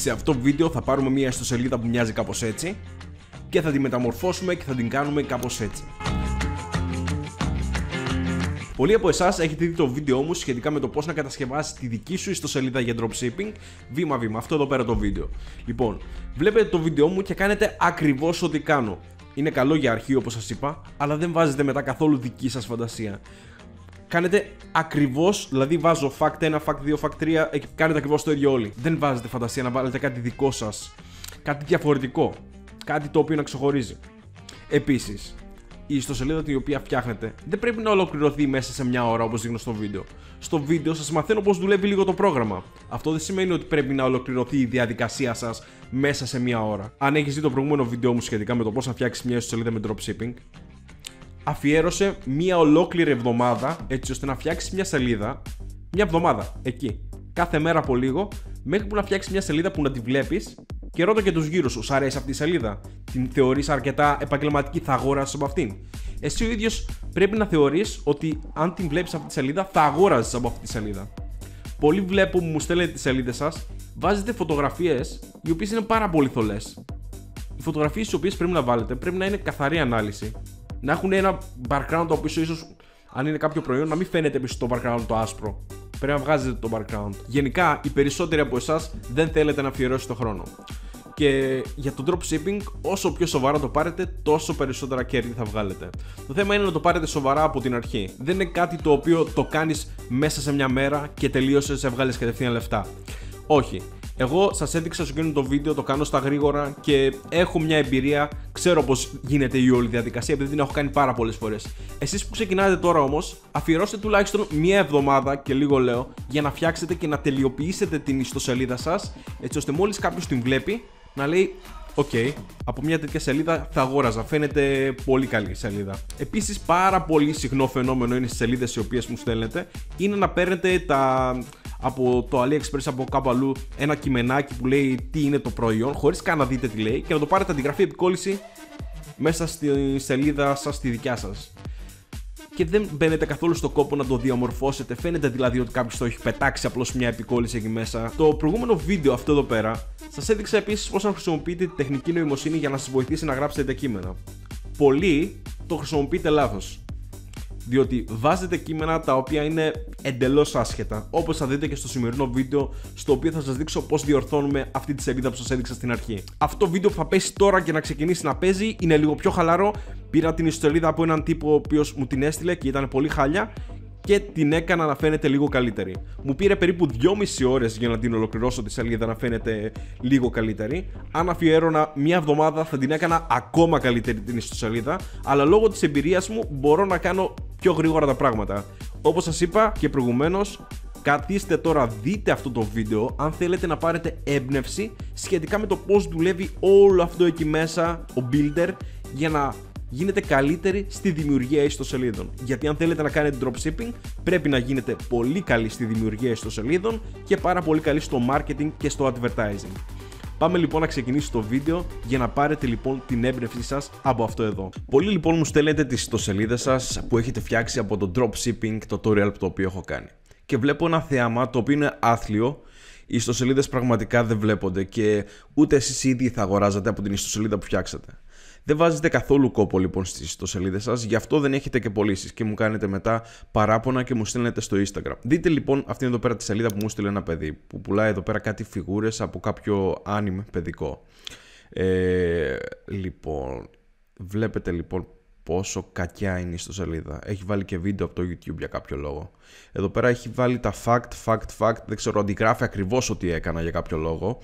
Σε αυτό το βίντεο θα πάρουμε μια ιστοσελίδα που μοιάζει κάπως έτσι και θα τη μεταμορφώσουμε και θα την κάνουμε κάπως έτσι. Πολλοί από εσάς έχετε δει το βίντεο μου σχετικά με το πώς να κατασκευάσεις τη δική σου ιστοσελίδα για dropshipping βήμα-βήμα. Αυτό εδώ πέρα το βίντεο. Λοιπόν, βλέπετε το βίντεο μου και κάνετε ακριβώς ό,τι κάνω. Είναι καλό για αρχή όπως σας είπα, αλλά δεν βάζετε μετά καθόλου δική σας φαντασία κάνετε ακριβώς, δηλαδή βάζω fact 1, fact 2, fact 3, κάνετε ακριβώς το ίδιο όλοι. Δεν βάζετε φαντασία να βάλετε κάτι δικό σας, κάτι διαφορετικό, κάτι το οποίο να ξεχωρίζει. Επίσης, η ιστοσελίδα την οποία φτιάχνετε δεν πρέπει να ολοκληρωθεί μέσα σε μια ώρα όπως δείχνω στο βίντεο. Στο βίντεο σας μαθαίνω πώς δουλεύει λίγο το πρόγραμμα. Αυτό δεν σημαίνει ότι πρέπει να ολοκληρωθεί η διαδικασία σας μέσα σε μια ώρα. Αν έχεις δει το προηγούμενο βίντεο μου σχετικά με το πώς να φτιάξεις μια ιστοσελίδα με dropshipping, αφιέρωσε μία ολόκληρη εβδομάδα έτσι ώστε να φτιάξεις μια σελίδα. Μια εβδομάδα εκεί. Κάθε μέρα από λίγο, μέχρι που να φτιάξεις μια σελίδα που να τη βλέπεις και ρώτα και τους γύρω σου. Σ' αρέσει αυτή η σελίδα. Την θεωρείς αρκετά επαγγελματική, θα αγόρασε από αυτήν. Εσύ ο ίδιος πρέπει να θεωρείς ότι αν την βλέπεις αυτή τη σελίδα, θα αγόραζες από αυτή τη σελίδα. Πολλοί βλέπω που μου στέλνετε τις σελίδες σας, βάζετε φωτογραφίες οι οποίες είναι πάρα πολύ θολές. Οι φωτογραφίες τις οποίες πρέπει να βάλετε πρέπει να είναι καθαρή ανάλυση να έχουν ένα background το οποίο ίσως αν είναι κάποιο προϊόν να μην φαίνεται πίσω το background το άσπρο. Πρέπει να βγάζετε το background. Γενικά, οι περισσότεροι από εσάς δεν θέλετε να αφιερώσετε το χρόνο. Και για το dropshipping, όσο πιο σοβαρά το πάρετε, τόσο περισσότερα κέρδη θα βγάλετε. Το θέμα είναι να το πάρετε σοβαρά από την αρχή. Δεν είναι κάτι το οποίο το κάνεις μέσα σε μια μέρα και τελείωσες, σε βγάλει κατευθείαν λεφτά. Όχι. Εγώ σας έδειξα στο εκείνο το βίντεο, το κάνω στα γρήγορα και έχω μια εμπειρία. Ξέρω πώς γίνεται η όλη διαδικασία, επειδή την έχω κάνει πάρα πολλές φορές. Εσείς που ξεκινάτε τώρα όμως, αφιερώστε τουλάχιστον μία εβδομάδα και λίγο λέω για να φτιάξετε και να τελειοποιήσετε την ιστοσελίδα σας, έτσι ώστε μόλις κάποιος την βλέπει να λέει Οκ, από μια τέτοια σελίδα θα αγόραζα. Φαίνεται πολύ καλή σελίδα. Επίσης, πάρα πολύ συχνό φαινόμενο είναι στις σελίδες οι οποίες μου στέλνετε είναι να παίρνετε τα, από το AliExpress από κάπου αλλού ένα κειμενάκι που λέει τι είναι το προϊόν, χωρίς καν να δείτε τι λέει, και να το πάρετε αντιγραφή επικόλυση μέσα στη σελίδα σας, στη δικιά σας. Και δεν μπαίνετε καθόλου στο κόπο να το διαμορφώσετε. Φαίνεται δηλαδή ότι κάποιος το έχει πετάξει απλώς μια επικόλυση εκεί μέσα. Το προηγούμενο βίντεο αυτό εδώ πέρα σας έδειξα επίσης πώς να χρησιμοποιείτε τη τεχνική νοημοσύνη για να σας βοηθήσει να γράψετε τα κείμενα. Πολλοί το χρησιμοποιείτε λάθος διότι βάζετε κείμενα τα οποία είναι εντελώς άσχετα, όπως θα δείτε και στο σημερινό βίντεο, στο οποίο θα σας δείξω πώς διορθώνουμε αυτή τη σελίδα που σας έδειξα στην αρχή. Αυτό βίντεο που θα πέσει τώρα και να ξεκινήσει να παίζει είναι λίγο πιο χαλαρό, πήρα την ιστοσελίδα από έναν τύπο ο οποίος μου την έστειλε και ήταν πολύ χάλια και την έκανα να φαίνεται λίγο καλύτερη. Μου πήρε περίπου 2,5 ώρες για να την ολοκληρώσω τη σελίδα να φαίνεται λίγο καλύτερη. Αν αφιέρωνα μία εβδομάδα θα την έκανα ακόμα καλύτερη την ιστοσελίδα, αλλά λόγω της εμπειρίας μου μπορώ να κάνω πιο γρήγορα τα πράγματα. Όπως σας είπα και προηγουμένως, Καθίστε τώρα, δείτε αυτό το βίντεο αν θέλετε να πάρετε έμπνευση σχετικά με το πώς δουλεύει όλο αυτό εκεί μέσα, ο Builder, για να γίνετε καλύτερη στη δημιουργία ιστοσελίδων. Γιατί αν θέλετε να κάνετε dropshipping, πρέπει να γίνετε πολύ καλή στη δημιουργία ιστοσελίδων και πάρα πολύ καλοί στο marketing και στο advertising. Πάμε λοιπόν να ξεκινήσει το βίντεο για να πάρετε λοιπόν την έμπνευσή σας από αυτό εδώ. Πολλοί λοιπόν μου στέλνετε τις ιστοσελίδες σας που έχετε φτιάξει από το dropshipping tutorial το οποίο έχω κάνει. Και βλέπω ένα θέαμα το οποίο είναι άθλιο οι ιστοσελίδες πραγματικά δεν βλέπονται και ούτε εσείς ήδη θα αγοράζατε από την ιστοσελίδα που φτιάξατε. Δεν βάζετε καθόλου κόπο λοιπόν στις ιστοσελίδες σας, γι' αυτό δεν έχετε και πωλήσεις και μου κάνετε μετά παράπονα και μου στέλνετε στο Instagram. Δείτε λοιπόν αυτή εδώ πέρα τη σελίδα που μου στείλε ένα παιδί που πουλάει εδώ πέρα κάτι φιγούρες από κάποιο άνιμε παιδικό. Ε, λοιπόν, βλέπετε λοιπόν πόσο κακιά είναι η ιστοσελίδα. Έχει βάλει και βίντεο από το YouTube για κάποιο λόγο. Εδώ πέρα έχει βάλει τα fact, fact, fact. Δεν ξέρω, αντιγράφει ακριβώς ό,τι έκανα για κάποιο λόγο.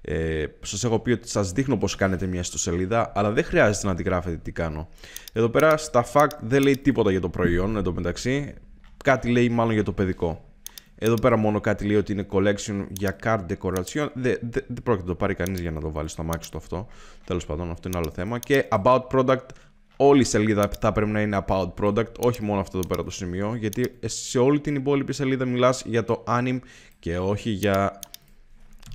Ε, σας έχω πει ότι σας δείχνω πώς κάνετε μια ιστοσελίδα, αλλά δεν χρειάζεται να τη γράφετε τι κάνω. Εδώ πέρα στα fact δεν λέει τίποτα για το προϊόν μεταξύ. Κάτι λέει μάλλον για το παιδικό. Εδώ πέρα μόνο κάτι λέει ότι είναι collection για card decoration. Δεν δε, δε πρόκειται να το πάρει κανείς για να το βάλει στο αμάξι του αυτό. Τέλος πάντων, αυτό είναι άλλο θέμα. Και about product. Όλη η σελίδα θα πρέπει να είναι about product, όχι μόνο αυτό εδώ πέρα το σημείο, γιατί σε όλη την υπόλοιπη σελίδα μιλάς για το anim και όχι για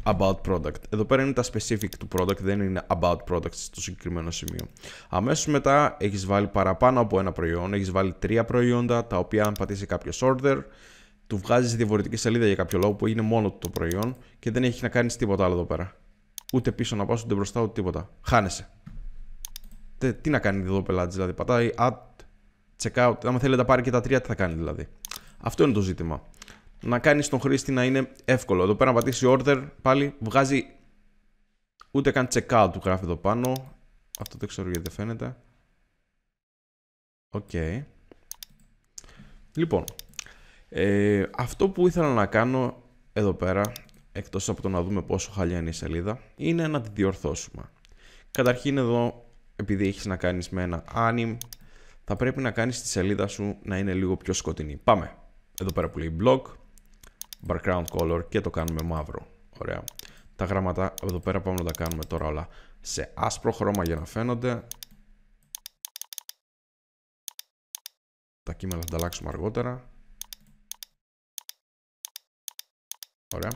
about product. Εδώ πέρα είναι τα specific του product, δεν είναι about product στο συγκεκριμένο σημείο. Αμέσως μετά έχεις βάλει παραπάνω από ένα προϊόν, έχεις βάλει τρία προϊόντα, τα οποία αν πατήσει κάποιος order, του βγάζεις διαφορετική σελίδα για κάποιο λόγο που είναι μόνο το προϊόν και δεν έχει να κάνεις τίποτα άλλο εδώ πέρα. Ούτε πίσω να πας, ούτε μπροστά, ούτε τίποτα. Χάνεσαι. Τι, να κάνει εδώ ο δηλαδή πατάει add, checkout, άμα θέλει να πάρει και τα τρία, τι θα κάνει δηλαδή. Αυτό είναι το ζήτημα να κάνεις τον χρήστη να είναι εύκολο. Εδώ πέρα να πατήσει order, πάλι βγάζει ούτε καν checkout του γράφει εδώ πάνω. Αυτό δεν ξέρω γιατί φαίνεται. Οκ. Λοιπόν, ε, αυτό που ήθελα να κάνω εδώ πέρα, εκτός από το να δούμε πόσο χαλιά είναι η σελίδα, είναι να τη διορθώσουμε. Καταρχήν εδώ, επειδή έχεις να κάνεις με ένα anim, θα πρέπει να κάνεις τη σελίδα σου να είναι λίγο πιο σκοτεινή. Πάμε. Εδώ πέρα που λέει blog, background color και το κάνουμε μαύρο. Ωραία. Τα γράμματα εδώ πέρα πάμε να τα κάνουμε τώρα όλα σε άσπρο χρώμα για να φαίνονται. Τα κείμενα θα τα αλλάξουμε αργότερα. Ωραία.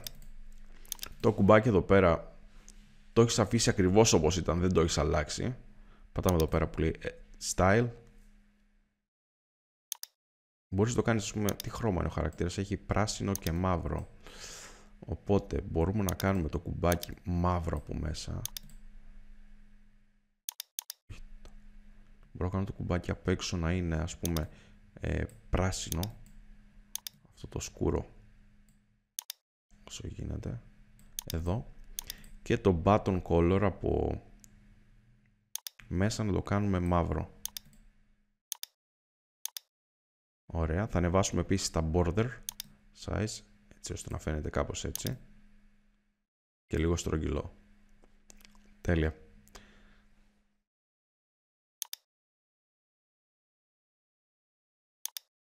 Το κουμπάκι εδώ πέρα το έχεις αφήσει ακριβώς όπως ήταν, δεν το έχεις αλλάξει. Πατάμε εδώ πέρα που λέει ε, Style Μπορείς να το κάνεις, ας πούμε, τι χρώμα είναι ο χαρακτήρας, έχει πράσινο και μαύρο. Οπότε μπορούμε να κάνουμε το κουμπάκι μαύρο από μέσα. Μπορώ να κάνω το κουμπάκι από έξω να είναι ας πούμε ε, πράσινο. Αυτό το σκούρο. Όσο γίνεται. Εδώ. Και το button color από μέσα να το κάνουμε μαύρο. Ωραία. Θα ανεβάσουμε επίσης τα border size, έτσι ώστε να φαίνεται κάπως έτσι. Και λίγο στρογγυλό. Τέλεια.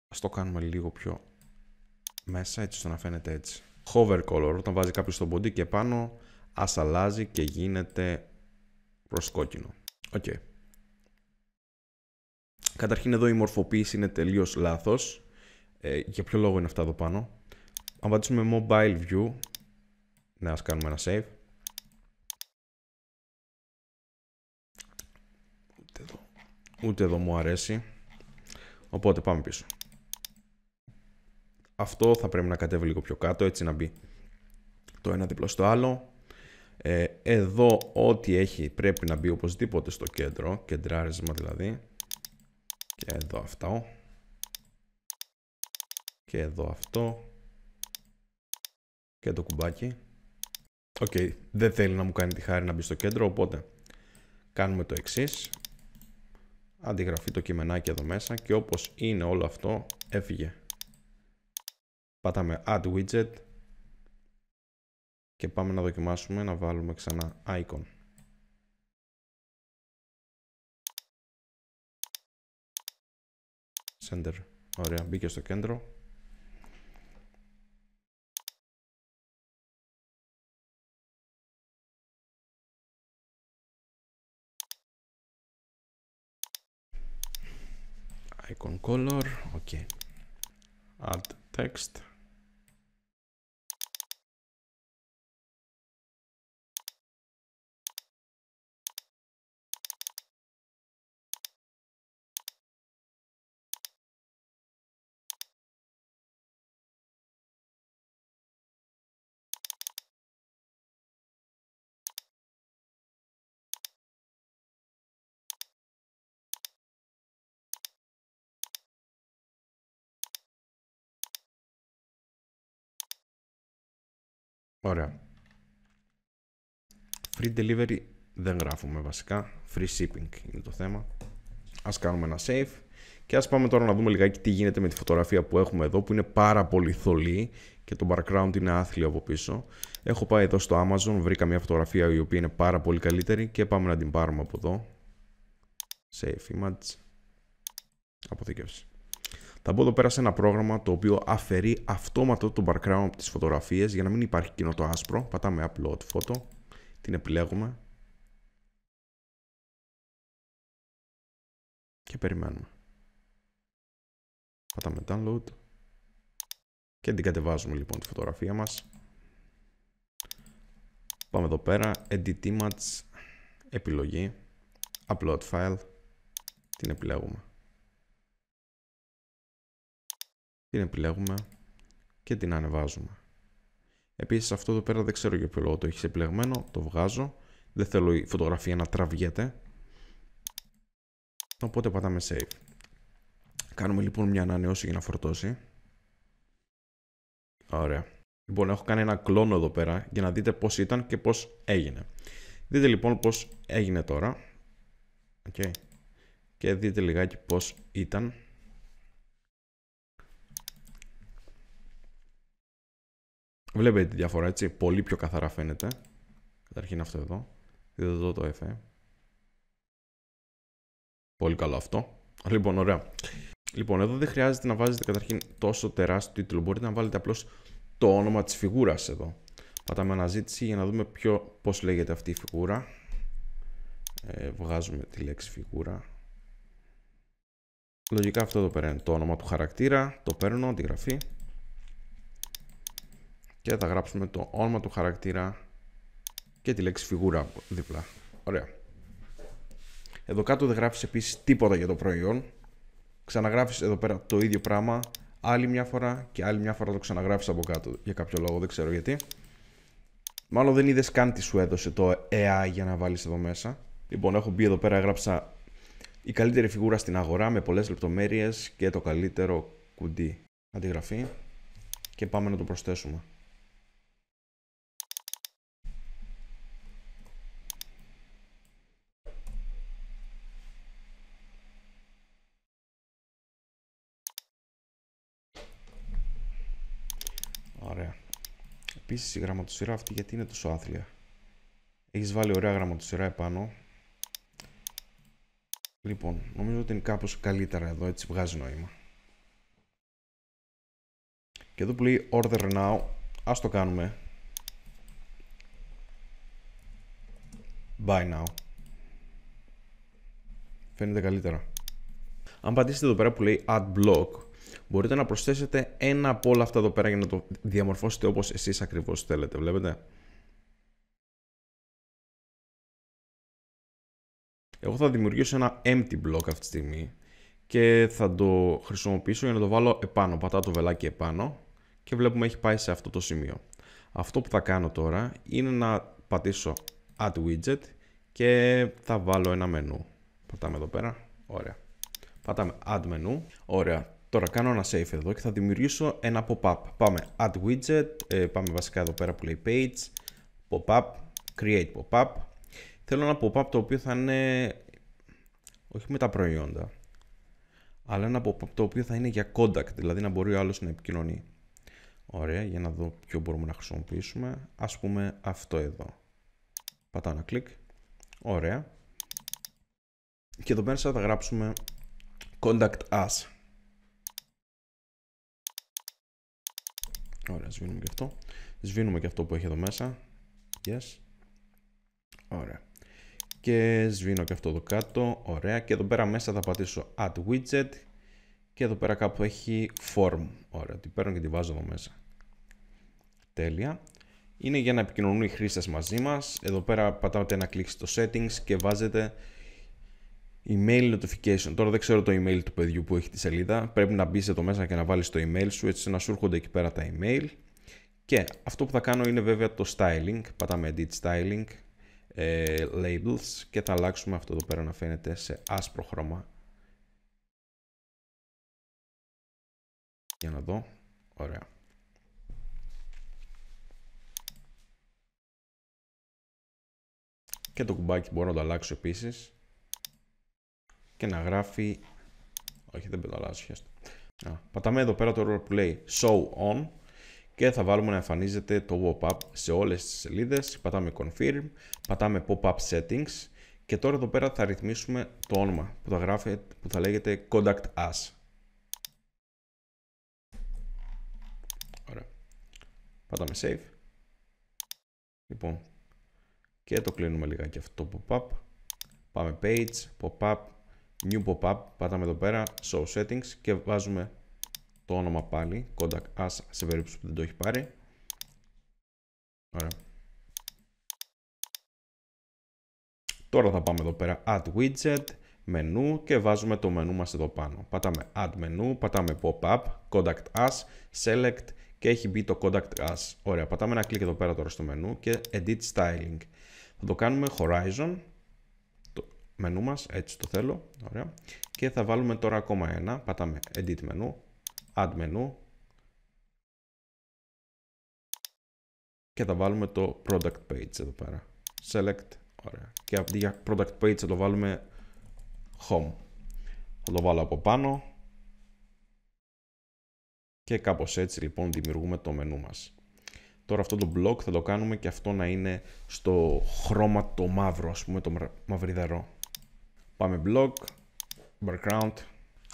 Ας το κάνουμε λίγο πιο μέσα, έτσι ώστε να φαίνεται έτσι. Hover color, όταν βάζει κάποιος στο body και πάνω, ας αλλάζει και γίνεται προς κόκκινο. Οκ. Okay. Καταρχήν εδώ η μορφοποίηση είναι τελείως λάθος. Ε, για ποιο λόγο είναι αυτά εδώ πάνω. Αν πατήσουμε mobile view, ναι ας κάνουμε ένα save. Ούτε εδώ, Ούτε εδώ μου αρέσει. Οπότε πάμε πίσω. Αυτό θα πρέπει να κατέβει λίγο πιο κάτω, έτσι να μπει το ένα δίπλα στο άλλο. Ε, εδώ ό,τι έχει πρέπει να μπει οπωσδήποτε στο κέντρο, κεντράρισμα δηλαδή και εδώ αυτό και εδώ αυτό και το κουμπάκι Οκ, okay, δεν θέλει να μου κάνει τη χάρη να μπει στο κέντρο οπότε κάνουμε το εξής. αντιγραφεί το κειμενάκι εδώ μέσα και όπως είναι όλο αυτό έφυγε πατάμε add widget και πάμε να δοκιμάσουμε να βάλουμε ξανά icon Sender. Ωραία, μπήκε στο κέντρο. Icon color, ok. Add text. Ωραία. Free delivery δεν γράφουμε βασικά. Free shipping είναι το θέμα. Ας κάνουμε ένα save. Και ας πάμε τώρα να δούμε λιγάκι τι γίνεται με τη φωτογραφία που έχουμε εδώ που είναι πάρα πολύ θολή και το background είναι άθλιο από πίσω. Έχω πάει εδώ στο Amazon, βρήκα μια φωτογραφία η οποία είναι πάρα πολύ καλύτερη και πάμε να την πάρουμε από εδώ. Save image. Αποθήκευση. Θα μπω εδώ πέρα σε ένα πρόγραμμα το οποίο αφαιρεί αυτόματο το background από τι φωτογραφίες για να μην υπάρχει κοινό το άσπρο. Πατάμε Upload Photo, την επιλέγουμε και περιμένουμε. Πατάμε Download και την κατεβάζουμε λοιπόν τη φωτογραφία μας. Πάμε εδώ πέρα, Edit Image, επιλογή, Upload File, την επιλέγουμε. την επιλέγουμε και την ανεβάζουμε. Επίσης αυτό εδώ πέρα δεν ξέρω για ποιο λόγο το έχεις επιλεγμένο, το βγάζω. Δεν θέλω η φωτογραφία να τραβιέται. Οπότε πατάμε save. Κάνουμε λοιπόν μια ανανεώση για να φορτώσει. Ωραία. Λοιπόν, έχω κάνει ένα κλόνο εδώ πέρα για να δείτε πώς ήταν και πώς έγινε. Δείτε λοιπόν πώς έγινε τώρα. Okay. Και δείτε λιγάκι πώς ήταν. Βλέπετε τη διαφορά, έτσι. Πολύ πιο καθαρά φαίνεται. Καταρχήν αυτό εδώ. Δεν εδώ το F. Ε. Πολύ καλό αυτό. Λοιπόν, ωραία. Λοιπόν, εδώ δεν χρειάζεται να βάζετε καταρχήν τόσο τεράστιο τίτλο. Μπορείτε να βάλετε απλώς το όνομα της φιγούρας εδώ. Πατάμε αναζήτηση για να δούμε ποιο, πώς λέγεται αυτή η φιγούρα. Ε, βγάζουμε τη λέξη φιγούρα. Λογικά αυτό εδώ πέρα είναι το όνομα του χαρακτήρα. Το παίρνω, τη γραφή και θα γράψουμε το όνομα του χαρακτήρα και τη λέξη φιγούρα δίπλα. Ωραία. Εδώ κάτω δεν γράφεις επίσης τίποτα για το προϊόν. Ξαναγράφεις εδώ πέρα το ίδιο πράγμα άλλη μια φορά και άλλη μια φορά το ξαναγράφεις από κάτω για κάποιο λόγο, δεν ξέρω γιατί. Μάλλον δεν είδες καν τι σου έδωσε το AI για να βάλεις εδώ μέσα. Λοιπόν, έχω μπει εδώ πέρα, έγραψα η καλύτερη φιγούρα στην αγορά με πολλές λεπτομέρειες και το καλύτερο κουντί. Αντιγραφή και πάμε να το προσθέσουμε. Επίσης η γραμματοσυρά αυτή γιατί είναι τόσο άθλια. Έχεις βάλει ωραία γραμματοσυρά επάνω. Λοιπόν, νομίζω ότι είναι κάπως καλύτερα εδώ, έτσι βγάζει νόημα. Και εδώ που λέει order now, ας το κάνουμε. Buy now. Φαίνεται καλύτερα. Αν πατήσετε εδώ πέρα που λέει add block, μπορείτε να προσθέσετε ένα από όλα αυτά εδώ πέρα για να το διαμορφώσετε όπως εσείς ακριβώς θέλετε. Βλέπετε. Εγώ θα δημιουργήσω ένα empty block αυτή τη στιγμή και θα το χρησιμοποιήσω για να το βάλω επάνω. Πατάω το βελάκι επάνω και βλέπουμε έχει πάει σε αυτό το σημείο. Αυτό που θα κάνω τώρα είναι να πατήσω Add Widget και θα βάλω ένα μενού. Πατάμε εδώ πέρα. Ωραία. Πατάμε Add Menu. Ωραία. Τώρα κάνω ένα save εδώ και θα δημιουργήσω ένα pop-up. Πάμε add widget, ε, πάμε βασικά εδώ πέρα που λέει page, pop-up, create pop-up. Θέλω ένα pop-up το οποίο θα είναι, όχι με τα προϊόντα, αλλά ένα pop-up το οποίο θα είναι για contact, δηλαδή να μπορεί ο άλλος να επικοινωνεί. Ωραία, για να δω ποιο μπορούμε να χρησιμοποιήσουμε. Ας πούμε αυτό εδώ. Πατάω ένα κλικ. Ωραία. Και εδώ πέρα θα γράψουμε contact us. Ωραία, σβήνουμε και αυτό. Σβήνουμε και αυτό που έχει εδώ μέσα. Yes. Ωραία. Και σβήνω και αυτό εδώ κάτω. Ωραία. Και εδώ πέρα μέσα θα πατήσω Add Widget. Και εδώ πέρα κάπου έχει Form. Ωραία. την παίρνω και τη βάζω εδώ μέσα. Τέλεια. Είναι για να επικοινωνούν οι χρήστες μαζί μας, Εδώ πέρα πατάτε ένα κλικ στο Settings και βάζετε Email notification. Τώρα δεν ξέρω το email του παιδιού που έχει τη σελίδα. Πρέπει να μπεις εδώ μέσα και να βάλεις το email σου έτσι να σου έρχονται εκεί πέρα τα email. Και αυτό που θα κάνω είναι βέβαια το styling. Πατάμε edit styling, ε, labels και θα αλλάξουμε αυτό εδώ πέρα να φαίνεται σε άσπρο χρώμα. Για να δω. Ωραία. Και το κουμπάκι μπορώ να το αλλάξω επίσης και να γράφει... Όχι, δεν πεταλάζω, Να, Πατάμε εδώ πέρα το error που λέει show on και θα βάλουμε να εμφανίζεται το pop-up σε όλες τις σελίδες. Πατάμε confirm, πατάμε pop-up settings και τώρα εδώ πέρα θα ρυθμίσουμε το όνομα που θα, γράφει, που θα λέγεται contact us. Ωραία. Πατάμε save. Λοιπόν, και το κλείνουμε λιγάκι αυτό το pop-up. Πάμε page, pop-up, New pop-up, πατάμε εδώ πέρα, show settings και βάζουμε το όνομα πάλι, contact us σε περίπτωση που δεν το έχει πάρει. Ωραία. Τώρα θα πάμε εδώ πέρα, add widget, μενού και βάζουμε το μενού μας εδώ πάνω. Πατάμε add menu, πατάμε pop-up, contact us, select και έχει μπει το contact us. Ωραία, πατάμε ένα κλικ εδώ πέρα τώρα στο μενού και edit styling. Θα το κάνουμε horizon μενού μας, έτσι το θέλω, ωραία. Και θα βάλουμε τώρα ακόμα ένα, πατάμε Edit μενού, Add μενού και θα βάλουμε το Product Page εδώ πέρα. Select, ωραία. Και αντί για Product Page θα το βάλουμε Home. Θα το βάλω από πάνω και κάπως έτσι λοιπόν δημιουργούμε το μενού μας. Τώρα αυτό το block θα το κάνουμε και αυτό να είναι στο χρώμα το μαύρο, ας πούμε το μαβριδαρό. Πάμε block, background.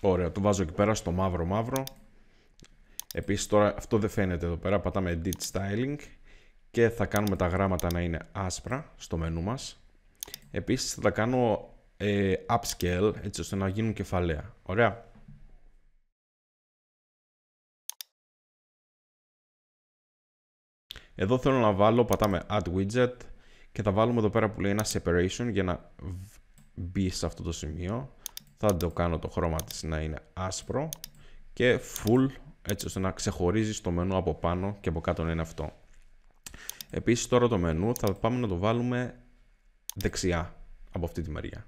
Ωραία, το βάζω εκεί πέρα στο μαύρο μαύρο. Επίσης τώρα αυτό δεν φαίνεται εδώ πέρα, πατάμε edit styling και θα κάνουμε τα γράμματα να είναι άσπρα στο μενού μας. Επίσης θα τα κάνω ε, upscale έτσι ώστε να γίνουν κεφαλαία. Ωραία. Εδώ θέλω να βάλω, πατάμε Add Widget και θα βάλουμε εδώ πέρα που λέει ένα separation για να μπει σε αυτό το σημείο θα το κάνω το χρώμα της να είναι άσπρο και full έτσι ώστε να ξεχωρίζει το μενού από πάνω και από κάτω να είναι αυτό. Επίσης τώρα το μενού θα πάμε να το βάλουμε δεξιά από αυτή τη μεριά.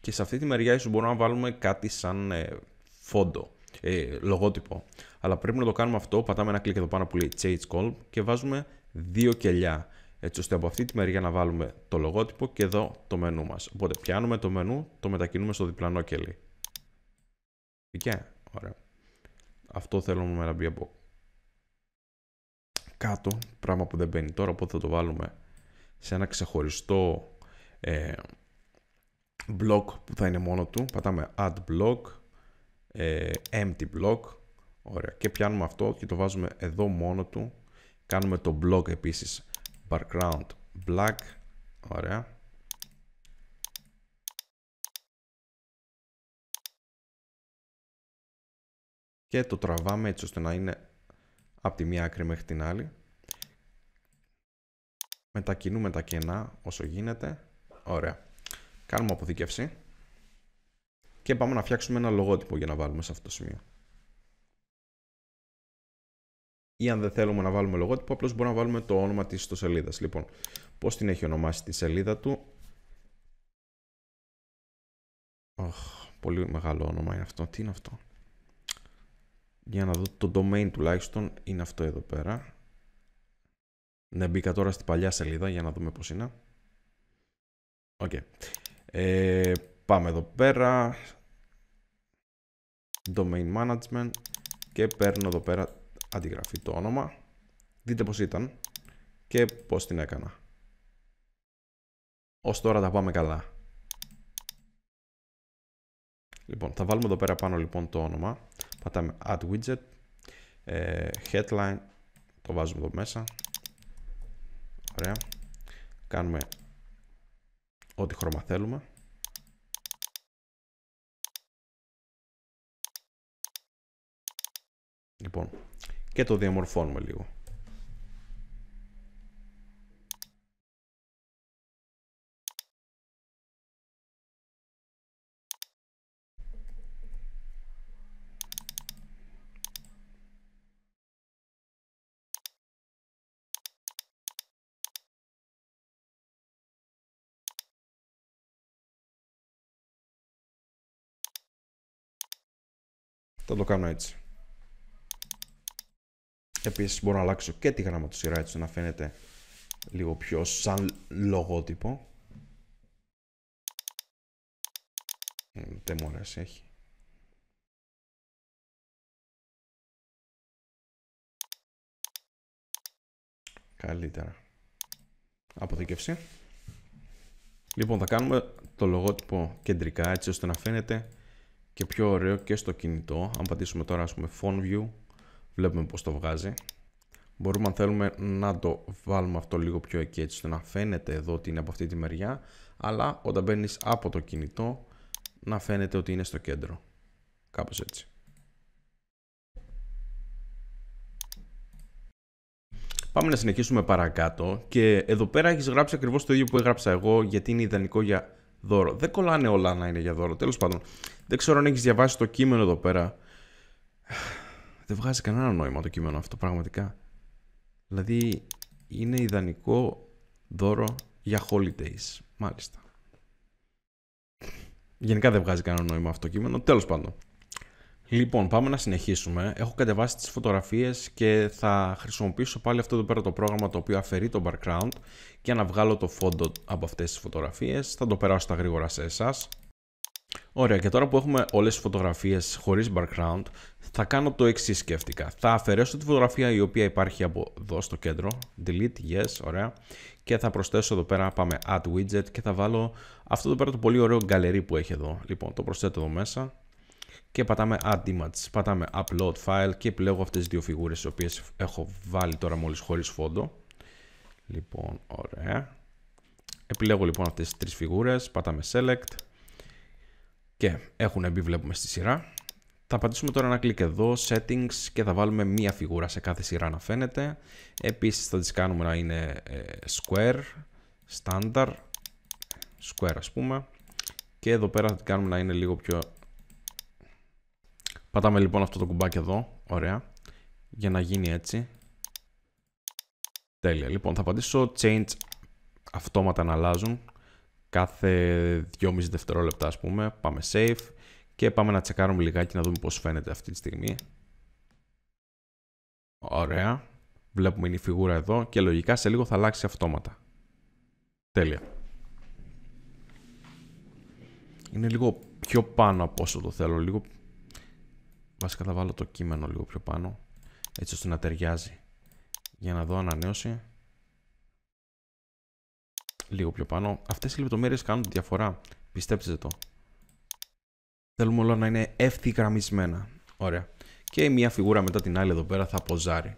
Και σε αυτή τη μεριά ίσως μπορούμε να βάλουμε κάτι σαν ε, φόντο, ε, λογότυπο. Αλλά πρέπει να το κάνουμε αυτό, πατάμε ένα κλικ εδώ πάνω που λέει Change Color και βάζουμε δύο κελιά έτσι ώστε από αυτή τη μεριά να βάλουμε το λογότυπο και εδώ το μενού μας. Οπότε πιάνουμε το μενού, το μετακινούμε στο διπλανό κελί. ωραία. Αυτό θέλουμε να μπει από κάτω, πράγμα που δεν μπαίνει τώρα, οπότε θα το βάλουμε σε ένα ξεχωριστό ε, block που θα είναι μόνο του. Πατάμε add block, ε, empty block, ωραία. Και πιάνουμε αυτό και το βάζουμε εδώ μόνο του. Κάνουμε το block επίσης background black, ωραία. Και το τραβάμε έτσι ώστε να είναι από τη μία άκρη μέχρι την άλλη. Μετακινούμε τα κενά όσο γίνεται. Ωραία. Κάνουμε αποθήκευση. Και πάμε να φτιάξουμε ένα λογότυπο για να βάλουμε σε αυτό το σημείο ή αν δεν θέλουμε να βάλουμε λογότυπο, απλώς μπορούμε να βάλουμε το όνομα της σελίδας. Λοιπόν, πώς την έχει ονομάσει τη σελίδα του. Oh, πολύ μεγάλο όνομα είναι αυτό. Τι είναι αυτό. Για να δω το domain τουλάχιστον είναι αυτό εδώ πέρα. Ναι, μπήκα τώρα στην παλιά σελίδα για να δούμε πώς είναι. Οκ. Okay. Ε, πάμε εδώ πέρα. Domain management και παίρνω εδώ πέρα αντιγραφή το όνομα. Δείτε πώς ήταν και πώς την έκανα. Ως τώρα τα πάμε καλά. Λοιπόν, θα βάλουμε εδώ πέρα πάνω λοιπόν το όνομα. Πατάμε Add Widget. Ε, headline. Το βάζουμε εδώ μέσα. Ωραία. Κάνουμε ό,τι χρώμα θέλουμε. Λοιπόν, και το διαμορφώνουμε λίγο. Θα το κάνω έτσι. Επίσης μπορώ να αλλάξω και τη γραμματοσυρά έτσι να φαίνεται λίγο πιο σαν λογότυπο. Ε, δεν μου αρέσει, έχει. Καλύτερα. Αποθήκευση. Λοιπόν, θα κάνουμε το λογότυπο κεντρικά έτσι ώστε να φαίνεται και πιο ωραίο και στο κινητό. Αν πατήσουμε τώρα, ας πούμε, Phone View, Βλέπουμε πώς το βγάζει. Μπορούμε αν θέλουμε να το βάλουμε αυτό λίγο πιο εκεί έτσι ώστε να φαίνεται εδώ ότι είναι από αυτή τη μεριά αλλά όταν μπαίνεις από το κινητό να φαίνεται ότι είναι στο κέντρο. Κάπως έτσι. Πάμε να συνεχίσουμε παρακάτω και εδώ πέρα έχεις γράψει ακριβώς το ίδιο που έγραψα εγώ γιατί είναι ιδανικό για δώρο. Δεν κολλάνε όλα να είναι για δώρο. Τέλος πάντων, δεν ξέρω αν έχεις διαβάσει το κείμενο εδώ πέρα δεν βγάζει κανένα νόημα το κείμενο αυτό πραγματικά. Δηλαδή είναι ιδανικό δώρο για holidays. Μάλιστα. Γενικά δεν βγάζει κανένα νόημα αυτό το κείμενο. Τέλος πάντων. Λοιπόν, πάμε να συνεχίσουμε. Έχω κατεβάσει τις φωτογραφίες και θα χρησιμοποιήσω πάλι αυτό εδώ πέρα το πρόγραμμα το οποίο αφαιρεί το background και να βγάλω το φόντο από αυτές τις φωτογραφίες. Θα το περάσω τα γρήγορα σε εσάς. Ωραία, και τώρα που έχουμε όλες τις φωτογραφίες χωρίς background, θα κάνω το εξής σκέφτηκα. Θα αφαιρέσω τη φωτογραφία η οποία υπάρχει από εδώ στο κέντρο. Delete, yes, ωραία. Και θα προσθέσω εδώ πέρα, πάμε add widget και θα βάλω αυτό εδώ πέρα το πολύ ωραίο γκαλερί που έχει εδώ. Λοιπόν, το προσθέτω εδώ μέσα και πατάμε add image, πατάμε upload file και επιλέγω αυτές τις δύο φιγούρες τις οποίες έχω βάλει τώρα μόλις χωρίς φόντο. Λοιπόν, ωραία. Επιλέγω λοιπόν αυτές τις τρεις φιγούρες, πατάμε select και έχουν μπει βλέπουμε στη σειρά. Θα πατήσουμε τώρα ένα κλικ εδώ, settings και θα βάλουμε μία φιγούρα σε κάθε σειρά να φαίνεται. Επίσης θα τις κάνουμε να είναι ε, square, standard, square ας πούμε. Και εδώ πέρα θα την κάνουμε να είναι λίγο πιο... Πατάμε λοιπόν αυτό το κουμπάκι εδώ, ωραία, για να γίνει έτσι. Τέλεια, λοιπόν θα πατήσω change αυτόματα να αλλάζουν κάθε 2,5 δευτερόλεπτα ας πούμε. Πάμε save και πάμε να τσεκάρουμε λιγάκι να δούμε πώς φαίνεται αυτή τη στιγμή. Ωραία. Βλέπουμε είναι η φιγούρα εδώ και λογικά σε λίγο θα αλλάξει αυτόματα. Τέλεια. Είναι λίγο πιο πάνω από όσο το θέλω. Λίγο... Βασικά θα βάλω το κείμενο λίγο πιο πάνω. Έτσι ώστε να ταιριάζει. Για να δω ανανέωση λίγο πιο πάνω. Αυτές οι λεπτομέρειες κάνουν τη διαφορά. Πιστέψτε το. Θέλουμε όλα να είναι ευθυγραμμισμένα. Ωραία. Και η μία φιγούρα μετά την άλλη εδώ πέρα θα ποζάρει.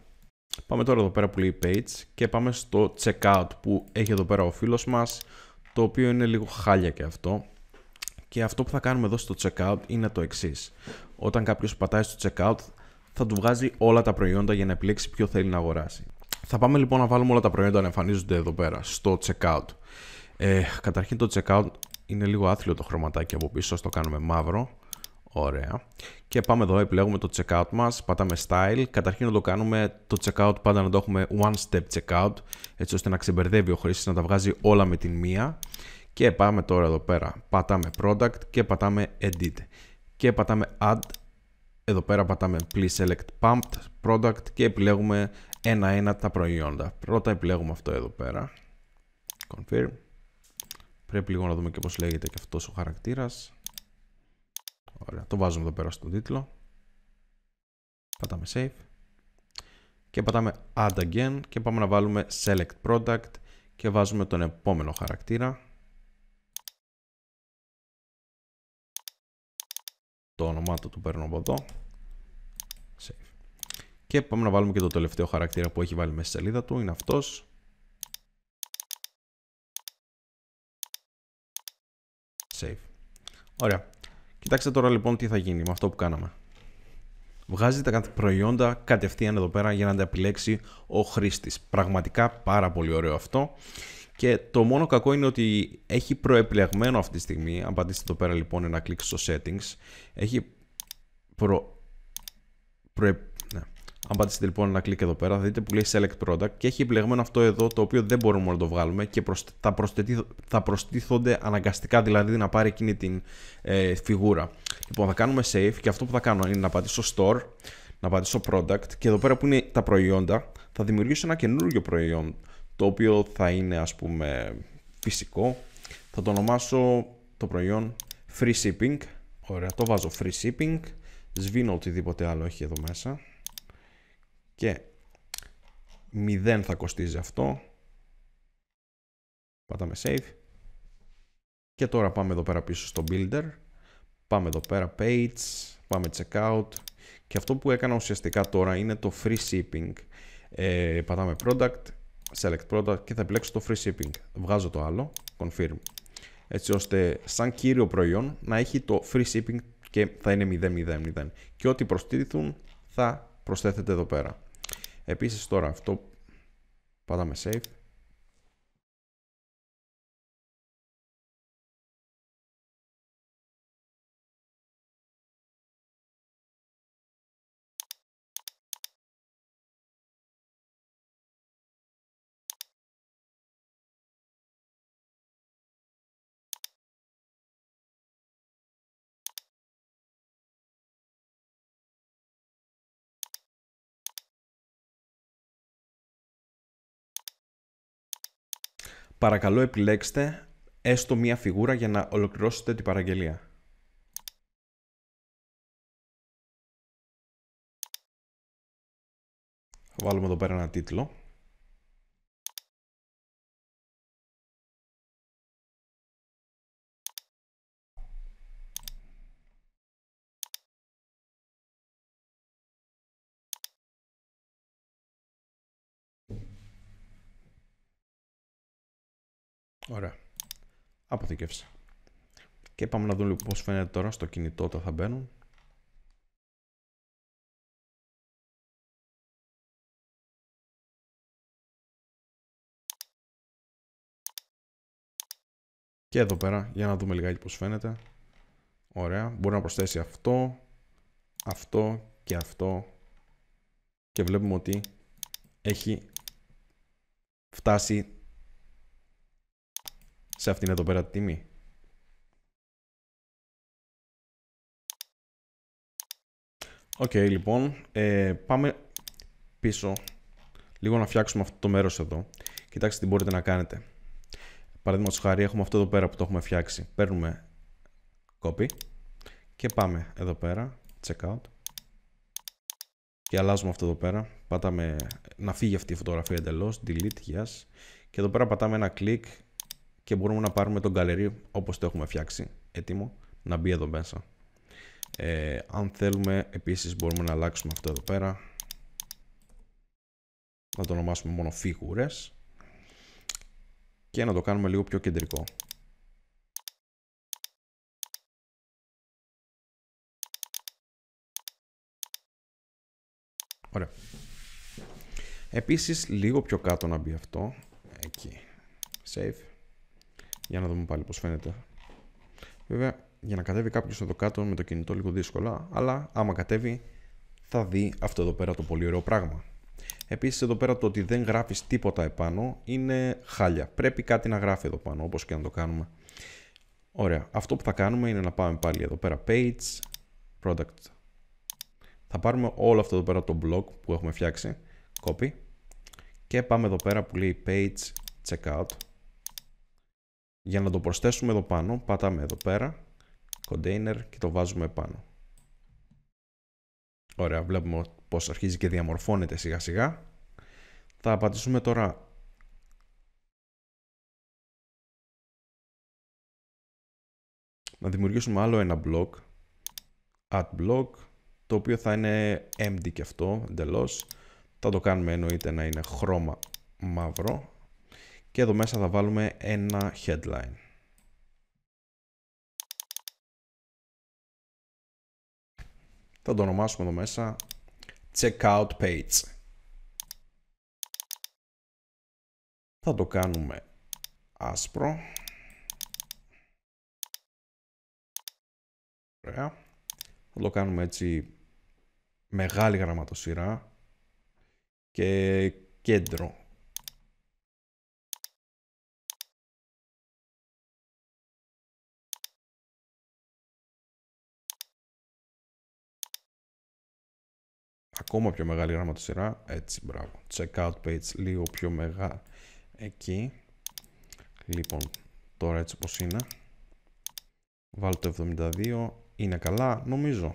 Πάμε τώρα εδώ πέρα που λέει page και πάμε στο checkout που έχει εδώ πέρα ο φίλος μας το οποίο είναι λίγο χάλια και αυτό και αυτό που θα κάνουμε εδώ στο checkout είναι το εξής. Όταν κάποιος πατάει στο checkout θα του βγάζει όλα τα προϊόντα για να επιλέξει ποιο θέλει να αγοράσει. Θα πάμε λοιπόν να βάλουμε όλα τα προϊόντα να εμφανίζονται εδώ πέρα στο checkout. Ε, καταρχήν το checkout είναι λίγο άθλιο το χρωματάκι από πίσω, ας το κάνουμε μαύρο. Ωραία. Και πάμε εδώ, επιλέγουμε το checkout μας, πατάμε style. Καταρχήν να το κάνουμε το checkout πάντα να το έχουμε one step checkout, έτσι ώστε να ξεμπερδεύει ο χρήστης να τα βγάζει όλα με την μία. Και πάμε τώρα εδώ πέρα, πατάμε product και πατάμε edit. Και πατάμε add, εδώ πέρα πατάμε please select pumped product και επιλέγουμε ένα-ένα τα προϊόντα. Πρώτα επιλέγουμε αυτό εδώ πέρα. Confirm. Πρέπει λίγο να δούμε και πώς λέγεται και αυτός ο χαρακτήρας. Ωραία, το βάζουμε εδώ πέρα στον τίτλο. Πατάμε Save. Και πατάμε Add Again και πάμε να βάλουμε Select Product και βάζουμε τον επόμενο χαρακτήρα. Το όνομά του το παίρνω από εδώ. Save. Και πάμε να βάλουμε και το τελευταίο χαρακτήρα που έχει βάλει μέσα στη σελίδα του, είναι αυτός. Ωραία. Κοιτάξτε τώρα λοιπόν τι θα γίνει με αυτό που κάναμε. Βγάζει τα προϊόντα κατευθείαν εδώ πέρα για να τα επιλέξει ο χρήστης. Πραγματικά πάρα πολύ ωραίο αυτό. Και το μόνο κακό είναι ότι έχει προεπλεγμένο αυτή τη στιγμή. Αν πατήσετε εδώ πέρα λοιπόν ένα κλικ στο settings. Έχει προ... προε... Αν πατήσετε λοιπόν ένα κλικ εδώ πέρα, θα δείτε που λέει Select Product και έχει επιλεγμένο αυτό εδώ το οποίο δεν μπορούμε να το βγάλουμε και θα, προστίθονται αναγκαστικά δηλαδή να πάρει εκείνη την ε, φιγούρα. Λοιπόν, θα κάνουμε save και αυτό που θα κάνω είναι να πατήσω Store, να πατήσω Product και εδώ πέρα που είναι τα προϊόντα θα δημιουργήσω ένα καινούργιο προϊόν το οποίο θα είναι ας πούμε φυσικό. Θα το ονομάσω το προϊόν Free Shipping. Ωραία, το βάζω Free Shipping. Σβήνω οτιδήποτε άλλο έχει εδώ μέσα και 0 θα κοστίζει αυτό. Πατάμε save. Και τώρα πάμε εδώ πέρα πίσω στο builder. Πάμε εδώ πέρα page, πάμε checkout. Και αυτό που έκανα ουσιαστικά τώρα είναι το free shipping. Ε, πατάμε product, select product και θα επιλέξω το free shipping. Βγάζω το άλλο, confirm. Έτσι ώστε σαν κύριο προϊόν να έχει το free shipping και θα είναι 000. Και ό,τι προστίθουν θα προσθέθεται εδώ πέρα. Επίσης τώρα αυτό, πατάμε save Παρακαλώ επιλέξτε έστω μία φιγούρα για να ολοκληρώσετε την παραγγελία. Βάλουμε εδώ πέρα ένα τίτλο. Ωραία. Αποθηκεύσα. Και πάμε να δούμε πώς φαίνεται τώρα στο κινητό όταν θα μπαίνουν. Και εδώ πέρα, για να δούμε λιγάκι πώς φαίνεται. Ωραία. Μπορεί να προσθέσει αυτό, αυτό και αυτό. Και βλέπουμε ότι έχει φτάσει σε αυτήν εδώ πέρα τη τιμή. Οκ, λοιπόν, ε, πάμε πίσω λίγο να φτιάξουμε αυτό το μέρος εδώ. Κοιτάξτε τι μπορείτε να κάνετε. Παραδείγματος χάρη έχουμε αυτό εδώ πέρα που το έχουμε φτιάξει. Παίρνουμε copy και πάμε εδώ πέρα, checkout Και αλλάζουμε αυτό εδώ πέρα. Πατάμε να φύγει αυτή η φωτογραφία εντελώς. Delete, yes. Και εδώ πέρα πατάμε ένα click και μπορούμε να πάρουμε τον καλερί όπως το έχουμε φτιάξει έτοιμο να μπει εδώ μέσα. Ε, αν θέλουμε επίσης μπορούμε να αλλάξουμε αυτό εδώ πέρα να το ονομάσουμε μόνο φίγουρες και να το κάνουμε λίγο πιο κεντρικό. Ωραία. Επίσης λίγο πιο κάτω να μπει αυτό. Εκεί. Save. Για να δούμε πάλι πώς φαίνεται. Βέβαια, για να κατέβει κάποιος εδώ κάτω με το κινητό λίγο δύσκολα, αλλά άμα κατέβει θα δει αυτό εδώ πέρα το πολύ ωραίο πράγμα. Επίσης εδώ πέρα το ότι δεν γράφεις τίποτα επάνω είναι χάλια. Πρέπει κάτι να γράφει εδώ πάνω, όπως και να το κάνουμε. Ωραία, αυτό που θα κάνουμε είναι να πάμε πάλι εδώ πέρα page, product. Θα πάρουμε όλο αυτό εδώ πέρα το blog που έχουμε φτιάξει, copy. Και πάμε εδώ πέρα που λέει page checkout. Για να το προσθέσουμε εδώ πάνω, πατάμε εδώ πέρα, container και το βάζουμε πάνω. Ωραία, βλέπουμε πως αρχίζει και διαμορφώνεται σιγά σιγά. Θα πατήσουμε τώρα να δημιουργήσουμε άλλο ένα block add block το οποίο θα είναι empty και αυτό εντελώς. θα το κάνουμε εννοείται να είναι χρώμα μαύρο και εδώ μέσα θα βάλουμε ένα headline. Θα το ονομάσουμε εδώ μέσα checkout page. Θα το κάνουμε άσπρο. Ωραία. Θα το κάνουμε έτσι μεγάλη γραμματοσυρά και κέντρο ακόμα πιο μεγάλη γραμματοσυρά. Έτσι, μπράβο. Checkout page λίγο πιο μεγάλη. Εκεί. Λοιπόν, τώρα έτσι όπως είναι. Βάλω το 72. Είναι καλά, νομίζω.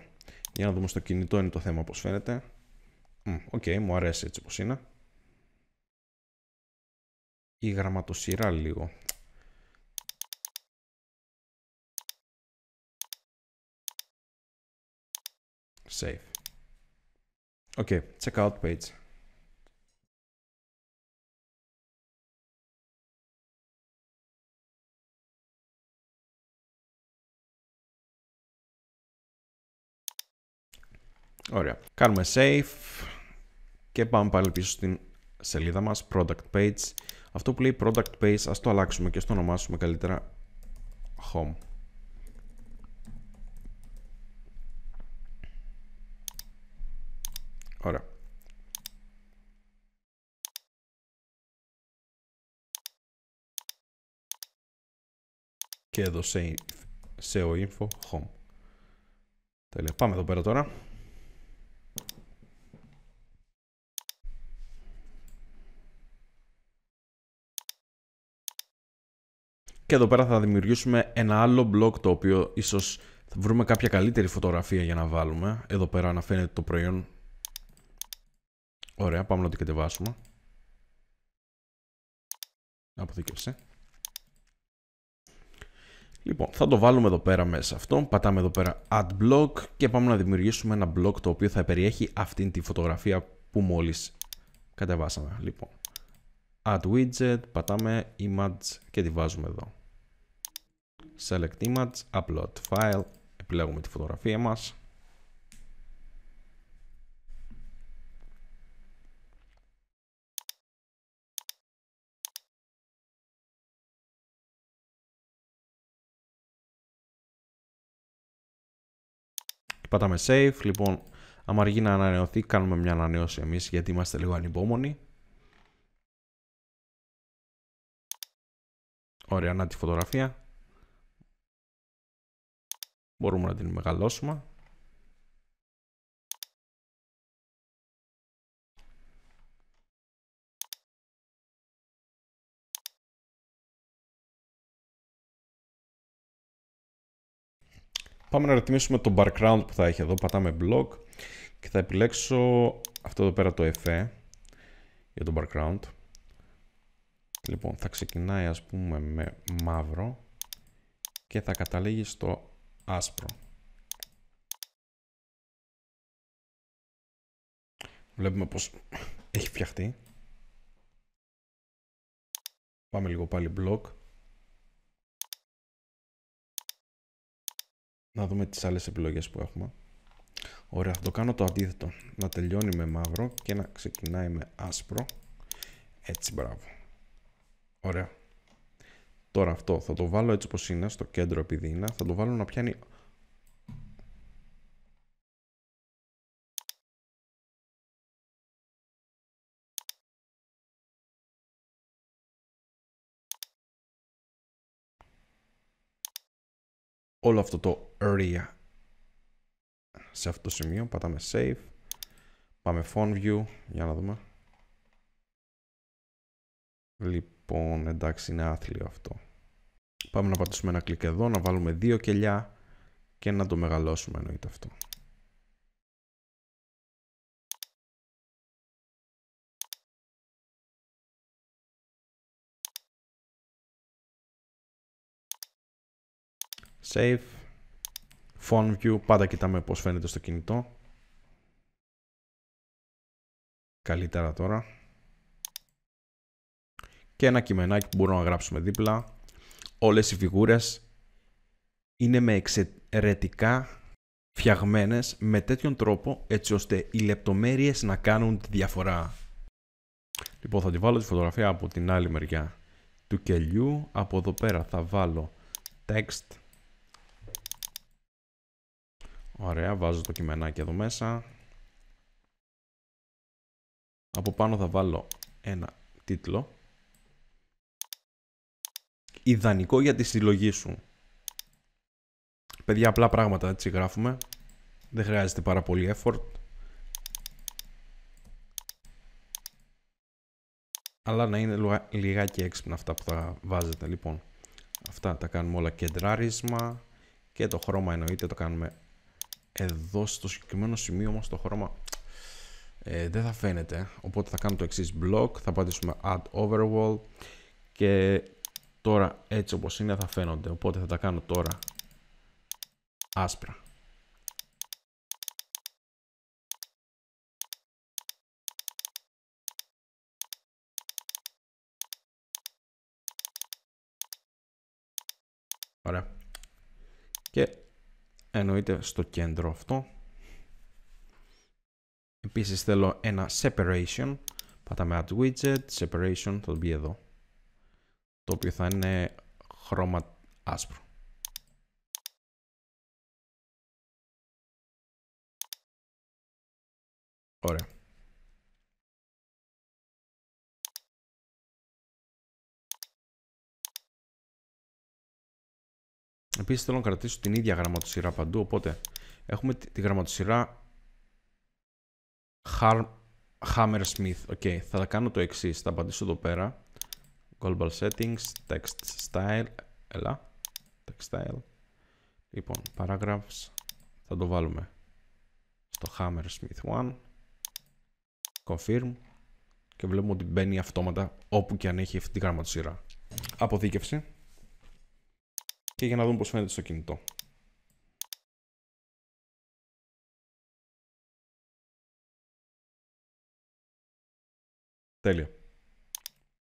Για να δούμε στο κινητό είναι το θέμα όπως φαίνεται. Οκ, okay, μου αρέσει έτσι όπως είναι. Η γραμματοσυρά λίγο. Safe. Okay, checkout page. Ωραία. Κάνουμε save και πάμε πάλι πίσω στην σελίδα μας, product page. Αυτό που λέει product page ας το αλλάξουμε και στο ονομάσουμε καλύτερα home. Ωραία. Και εδώ σε, SEO info home. Τέλεια. Πάμε εδώ πέρα τώρα. Και εδώ πέρα θα δημιουργήσουμε ένα άλλο blog το οποίο ίσως θα βρούμε κάποια καλύτερη φωτογραφία για να βάλουμε. Εδώ πέρα να αναφέρεται το προϊόν Ωραία, πάμε να την κατεβάσουμε. Αποθήκευσε. Λοιπόν, θα το βάλουμε εδώ πέρα μέσα αυτό. Πατάμε εδώ πέρα Add Block και πάμε να δημιουργήσουμε ένα block το οποίο θα περιέχει αυτήν τη φωτογραφία που μόλις κατεβάσαμε. Λοιπόν, Add Widget, πατάμε Image και τη βάζουμε εδώ. Select Image, Upload File, επιλέγουμε τη φωτογραφία μας. Πατάμε save. Λοιπόν, άμα αργεί να ανανεωθεί, κάνουμε μια ανανέωση εμείς γιατί είμαστε λίγο ανυπόμονοι. Ωραία, να τη φωτογραφία. Μπορούμε να την μεγαλώσουμε. Πάμε να ρυθμίσουμε το background που θα έχει εδώ. Πατάμε block και θα επιλέξω αυτό εδώ πέρα το εφέ για το background. Λοιπόν, θα ξεκινάει ας πούμε με μαύρο και θα καταλήγει στο άσπρο. Βλέπουμε πως έχει φτιαχτεί. Πάμε λίγο πάλι block Να δούμε τις άλλες επιλογές που έχουμε. Ωραία, θα το κάνω το αντίθετο. Να τελειώνει με μαύρο και να ξεκινάει με άσπρο. Έτσι, μπράβο. Ωραία. Τώρα αυτό θα το βάλω έτσι όπως είναι, στο κέντρο επειδή είναι. Θα το βάλω να πιάνει όλο αυτό το area. Σε αυτό το σημείο πατάμε save. Πάμε phone view, για να δούμε. Λοιπόν, εντάξει είναι άθλιο αυτό. Πάμε να πατήσουμε ένα κλικ εδώ, να βάλουμε δύο κελιά και να το μεγαλώσουμε εννοείται αυτό. Save. Phone view. Πάντα κοιτάμε πώς φαίνεται στο κινητό. Καλύτερα τώρα. Και ένα κειμενάκι που μπορούμε να γράψουμε δίπλα. Όλες οι φιγούρες είναι με εξαιρετικά φτιαγμένες με τέτοιον τρόπο έτσι ώστε οι λεπτομέρειες να κάνουν τη διαφορά. Λοιπόν θα τη βάλω τη φωτογραφία από την άλλη μεριά του κελιού. Από εδώ πέρα θα βάλω text Ωραία, βάζω το κειμενάκι εδώ μέσα. Από πάνω θα βάλω ένα τίτλο. Ιδανικό για τη συλλογή σου. Παιδιά, απλά πράγματα έτσι γράφουμε. Δεν χρειάζεται πάρα πολύ effort. Αλλά να είναι λιγάκι έξυπνα αυτά που θα βάζετε. Λοιπόν, αυτά τα κάνουμε όλα κεντράρισμα. Και το χρώμα εννοείται το κάνουμε εδώ στο συγκεκριμένο σημείο μας το χρώμα ε, δεν θα φαίνεται οπότε θα κάνω το εξής block θα πατήσουμε add overwall και τώρα έτσι όπως είναι θα φαίνονται οπότε θα τα κάνω τώρα άσπρα Ωραία. Και εννοείται στο κέντρο αυτό. Επίσης θέλω ένα separation. Πατάμε add widget, separation, θα το μπει εδώ. Το οποίο θα είναι χρώμα άσπρο. Ωραία. Επίσης θέλω να κρατήσω την ίδια γραμματοσυρά παντού, οπότε έχουμε τη γραμματοσυρά Har Hammersmith. θα κάνω το εξής. θα απαντήσω εδώ πέρα. Global settings, text style, έλα, text style. Λοιπόν, paragraphs, θα το βάλουμε στο Hammersmith 1. Confirm. Και βλέπουμε ότι μπαίνει αυτόματα όπου και αν έχει αυτή τη γραμματοσυρά. Αποθήκευση και για να δούμε πώς φαίνεται στο κινητό. Τέλεια.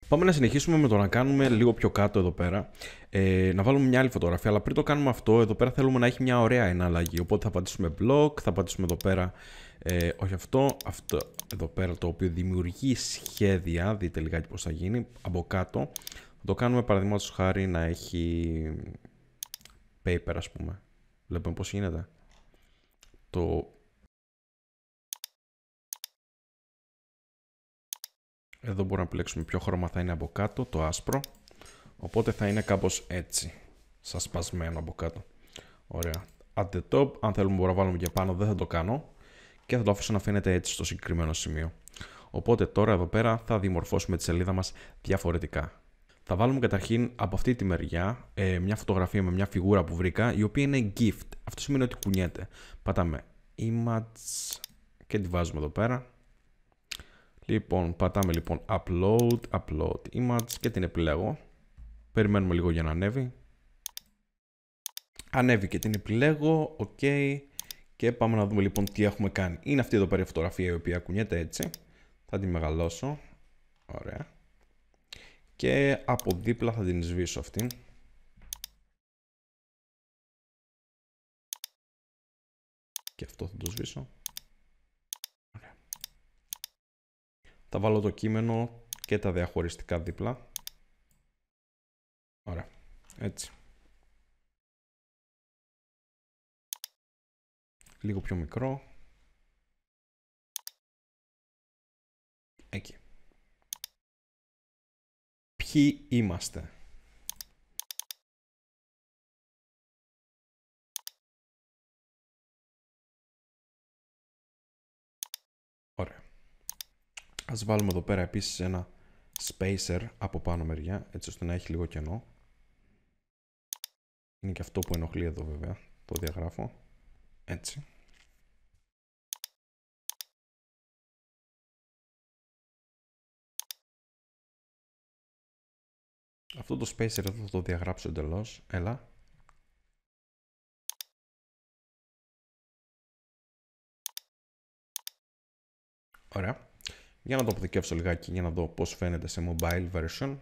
Πάμε να συνεχίσουμε με το να κάνουμε λίγο πιο κάτω εδώ πέρα. Ε, να βάλουμε μια άλλη φωτογραφία. Αλλά πριν το κάνουμε αυτό, εδώ πέρα θέλουμε να έχει μια ωραία εναλλαγή. Οπότε θα πατήσουμε block, θα πατήσουμε εδώ πέρα. Ε, όχι αυτό, αυτό εδώ πέρα το οποίο δημιουργεί σχέδια. Δείτε λιγάκι πώς θα γίνει. Από κάτω. Θα το κάνουμε παραδείγματος χάρη να έχει paper ας πούμε. Βλέπουμε πώς γίνεται. Το... Εδώ μπορούμε να επιλέξουμε ποιο χρώμα θα είναι από κάτω, το άσπρο. Οπότε θα είναι κάπως έτσι, σαν σπασμένο από κάτω. Ωραία. At the top, αν θέλουμε μπορούμε να βάλουμε και πάνω, δεν θα το κάνω. Και θα το αφήσω να φαίνεται έτσι στο συγκεκριμένο σημείο. Οπότε τώρα εδώ πέρα θα δημορφώσουμε τη σελίδα μας διαφορετικά θα βάλουμε καταρχήν από αυτή τη μεριά ε, μια φωτογραφία με μια φιγούρα που βρήκα, η οποία είναι gift. Αυτό σημαίνει ότι κουνιέται. Πατάμε image και τη βάζουμε εδώ πέρα. Λοιπόν, πατάμε λοιπόν upload, upload image και την επιλέγω. Περιμένουμε λίγο για να ανέβει. ανέβει και την επιλέγω, ok. Και πάμε να δούμε λοιπόν τι έχουμε κάνει. Είναι αυτή εδώ πέρα η φωτογραφία η οποία κουνιέται έτσι. Θα τη μεγαλώσω. Ωραία και από δίπλα θα την σβήσω αυτή. Και αυτό θα το σβήσω. Θα βάλω το κείμενο και τα διαχωριστικά δίπλα. Ωραία. Έτσι. Λίγο πιο μικρό. Εκεί ποιοι είμαστε. Ωραία. Ας βάλουμε εδώ πέρα επίσης ένα spacer από πάνω μεριά, έτσι ώστε να έχει λίγο κενό. Είναι και αυτό που ενοχλεί εδώ βέβαια, το διαγράφω. Έτσι. Αυτό το spacer εδώ θα το διαγράψω εντελώς. Έλα. Ωραία. Για να το αποδικεύσω λιγάκι για να δω πώς φαίνεται σε mobile version.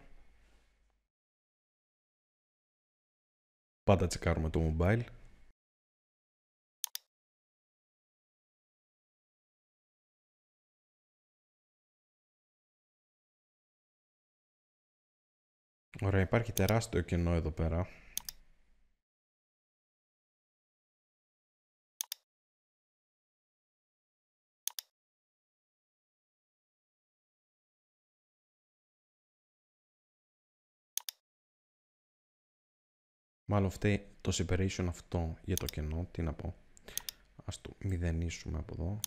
Πάντα τσεκάρουμε το mobile. Ωραία, υπάρχει τεράστιο κενό εδώ πέρα. Μάλλον φταίει το separation αυτό για το κενό. Τι να πω. Ας το μηδενίσουμε από εδώ.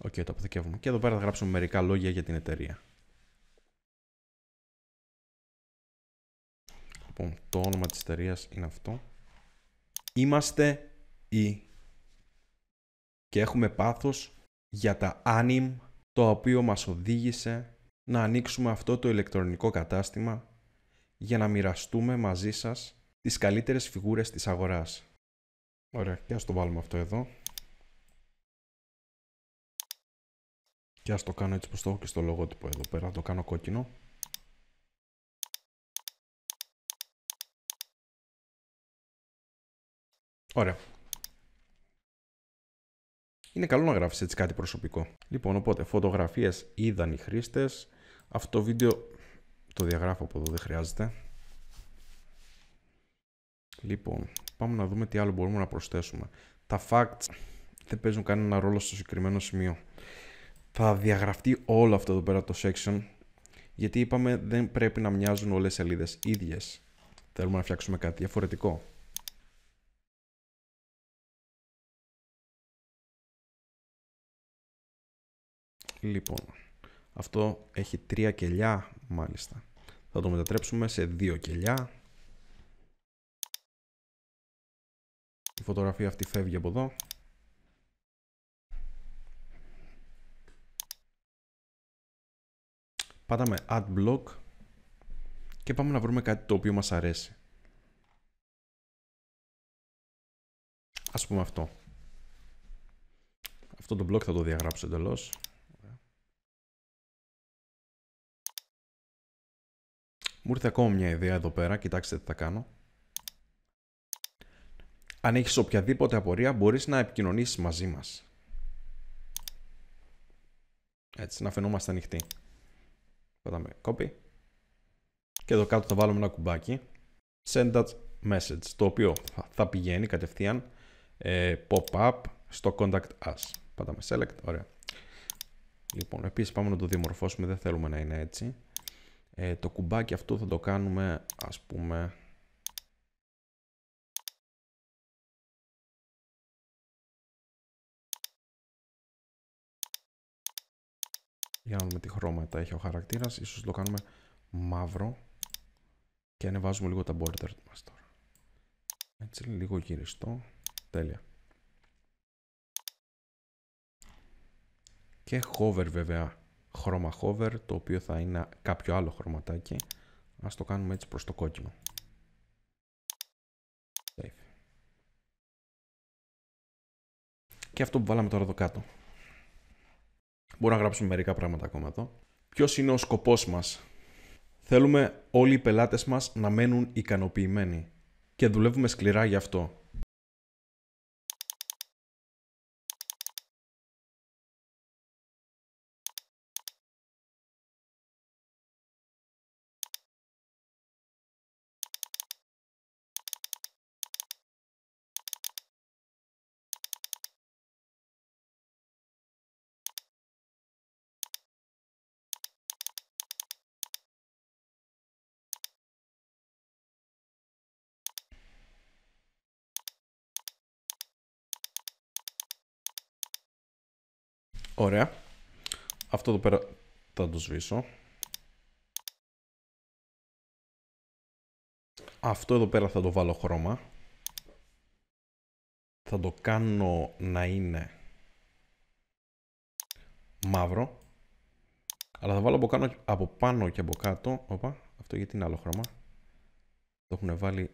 Οκ, okay, το αποθηκεύουμε. Και εδώ πέρα θα γράψουμε μερικά λόγια για την εταιρεία. Λοιπόν, το όνομα της εταιρείας είναι αυτό. Είμαστε οι και έχουμε πάθος για τα άνιμ το οποίο μας οδήγησε να ανοίξουμε αυτό το ηλεκτρονικό κατάστημα για να μοιραστούμε μαζί σας τις καλύτερες φιγούρες της αγοράς. Ωραία, και ας το βάλουμε αυτό εδώ. Και ας το κάνω έτσι πως το έχω και στο λογότυπο εδώ πέρα, το κάνω κόκκινο. Ωραία. Είναι καλό να γράφεις έτσι κάτι προσωπικό. Λοιπόν, οπότε φωτογραφίες είδαν οι χρήστες. Αυτό το βίντεο το διαγράφω από εδώ, δεν χρειάζεται. Λοιπόν, πάμε να δούμε τι άλλο μπορούμε να προσθέσουμε. Τα facts δεν παίζουν κανένα ρόλο στο συγκεκριμένο σημείο θα διαγραφτεί όλο αυτό εδώ πέρα το section γιατί είπαμε δεν πρέπει να μοιάζουν όλες οι σελίδες ίδιες. Θέλουμε να φτιάξουμε κάτι διαφορετικό. Λοιπόν, αυτό έχει τρία κελιά μάλιστα. Θα το μετατρέψουμε σε δύο κελιά. Η φωτογραφία αυτή φεύγει από εδώ. Πάταμε Add Block και πάμε να βρούμε κάτι το οποίο μας αρέσει. Ας πούμε αυτό. Αυτό το block θα το διαγράψω εντελώς. Μου ήρθε ακόμα μια ιδέα εδώ πέρα, κοιτάξτε τι θα κάνω. Αν έχεις οποιαδήποτε απορία μπορείς να επικοινωνήσεις μαζί μας. Έτσι, να φαινόμαστε ανοιχτοί πατάμε copy και εδώ κάτω θα βάλουμε ένα κουμπάκι send that message το οποίο θα πηγαίνει κατευθείαν ε, pop-up στο contact us πατάμε select, ωραία λοιπόν επίσης πάμε να το διαμορφώσουμε δεν θέλουμε να είναι έτσι ε, το κουμπάκι αυτό θα το κάνουμε ας πούμε για να δούμε τι χρώματα έχει ο χαρακτήρας ίσως το κάνουμε μαύρο και ανεβάζουμε λίγο τα border μας τώρα έτσι λίγο γυριστό τέλεια και hover βέβαια χρώμα hover το οποίο θα είναι κάποιο άλλο χρωματάκι ας το κάνουμε έτσι προς το κόκκινο Save. και αυτό που βάλαμε τώρα εδώ κάτω Μπορώ να γράψουμε μερικά πράγματα ακόμα εδώ. Ποιος είναι ο σκοπός μας. Θέλουμε όλοι οι πελάτες μας να μένουν ικανοποιημένοι και δουλεύουμε σκληρά γι' αυτό. Ωραία. Αυτό εδώ πέρα θα το σβήσω. Αυτό εδώ πέρα θα το βάλω χρώμα. Θα το κάνω να είναι μαύρο. Αλλά θα βάλω από, από πάνω και από κάτω. Οπα, αυτό γιατί είναι άλλο χρώμα. Το έχουν βάλει.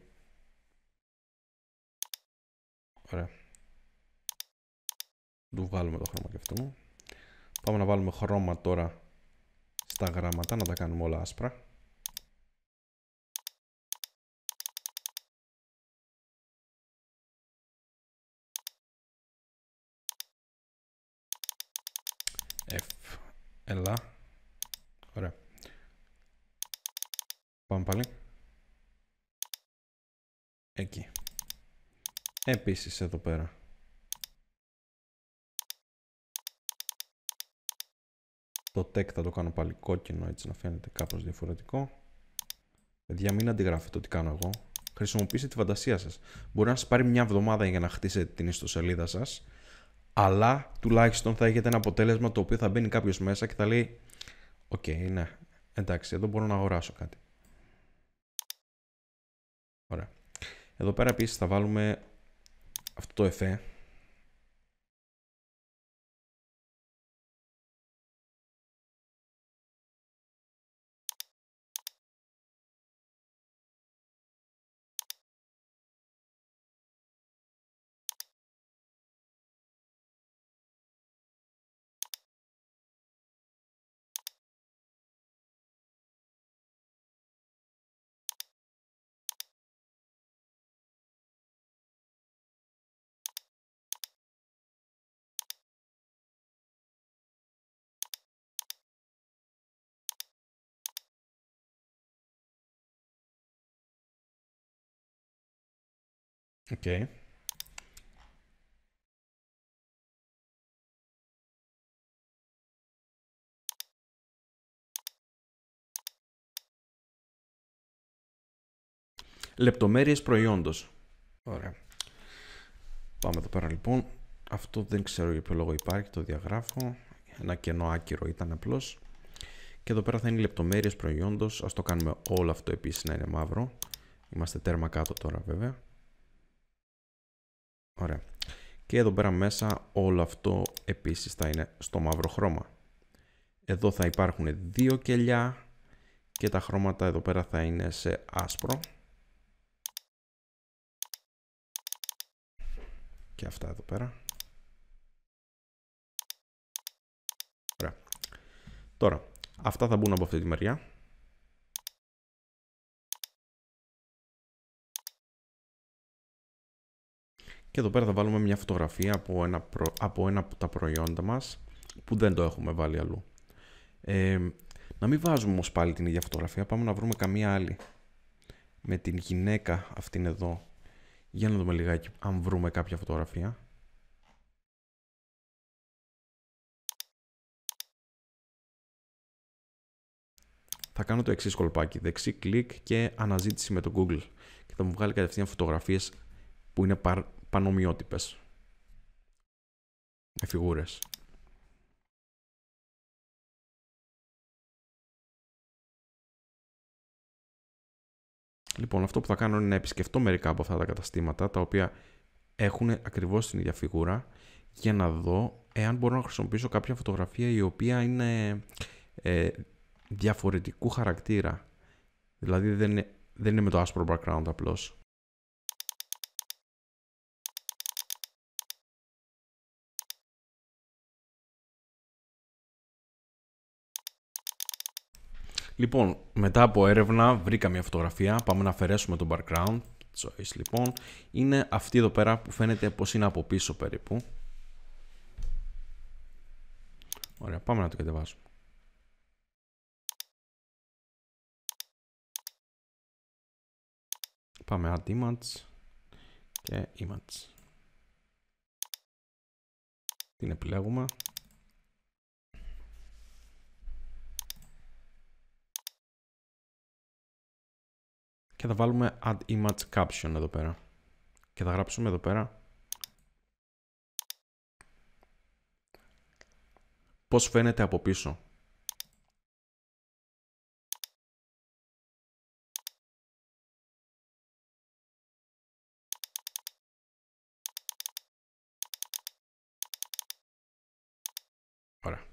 Ωραία. Του βάλουμε το χρώμα και αυτό. μου. Πάμε να βάλουμε χρώμα τώρα στα γράμματα, να τα κάνουμε όλα άσπρα. F. Έλα. Ωραία. Πάμε πάλι. Εκεί. Επίσης εδώ πέρα. Το tech θα το κάνω πάλι κόκκινο έτσι να φαίνεται κάπως διαφορετικό. Παιδιά μην αντιγράφετε ότι κάνω εγώ. Χρησιμοποιήστε τη φαντασία σας. Μπορεί να σας πάρει μια εβδομάδα για να χτίσετε την ιστοσελίδα σας. Αλλά τουλάχιστον θα έχετε ένα αποτέλεσμα το οποίο θα μπαίνει κάποιος μέσα και θα λέει Οκ, ναι, εντάξει, εδώ μπορώ να αγοράσω κάτι. Ωραία. Εδώ πέρα επίσης θα βάλουμε αυτό το εφέ Okay. Λεπτομέρειες προϊόντος. Ωραία. Πάμε εδώ πέρα λοιπόν. Αυτό δεν ξέρω για ποιο λόγο υπάρχει, το διαγράφω. Ένα κενό άκυρο ήταν απλώς. Και εδώ πέρα θα είναι λεπτομέρειες προϊόντος. Ας το κάνουμε όλο αυτό επίσης να είναι μαύρο. Είμαστε τέρμα κάτω τώρα βέβαια. Ωραία. Και εδώ πέρα μέσα όλο αυτό επίσης θα είναι στο μαύρο χρώμα. Εδώ θα υπάρχουν δύο κελιά και τα χρώματα εδώ πέρα θα είναι σε άσπρο. Και αυτά εδώ πέρα. Ωραία. Τώρα, αυτά θα μπουν από αυτή τη μεριά. Και εδώ πέρα θα βάλουμε μια φωτογραφία από ένα, από, ένα από τα προϊόντα μας που δεν το έχουμε βάλει αλλού. να μην βάζουμε όμως πάλι την ίδια φωτογραφία, πάμε να βρούμε καμία άλλη. Με την γυναίκα αυτήν εδώ. Για να δούμε λιγάκι αν βρούμε κάποια φωτογραφία. θα κάνω το εξής κολπάκι. Δεξί κλικ και αναζήτηση με το Google. Και θα μου βγάλει κατευθείαν φωτογραφίες που είναι πανομοιότυπες. με φιγούρες. Λοιπόν, αυτό που θα κάνω είναι να επισκεφτώ μερικά από αυτά τα καταστήματα, τα οποία έχουν ακριβώς την ίδια φιγούρα, για να δω εάν μπορώ να χρησιμοποιήσω κάποια φωτογραφία η οποία είναι ε, διαφορετικού χαρακτήρα. Δηλαδή δεν είναι, δεν είναι με το άσπρο background απλώς. Λοιπόν, μετά από έρευνα βρήκα μια φωτογραφία. Πάμε να αφαιρέσουμε το background choice. Λοιπόν, είναι αυτή εδώ πέρα που φαίνεται πως είναι από πίσω περίπου. Ωραία, πάμε να το κατεβάσουμε. Πάμε add image και image. Την επιλέγουμε. και θα βάλουμε add image caption εδώ πέρα. Και θα γράψουμε εδώ πέρα πώς φαίνεται από πίσω. Ωραία.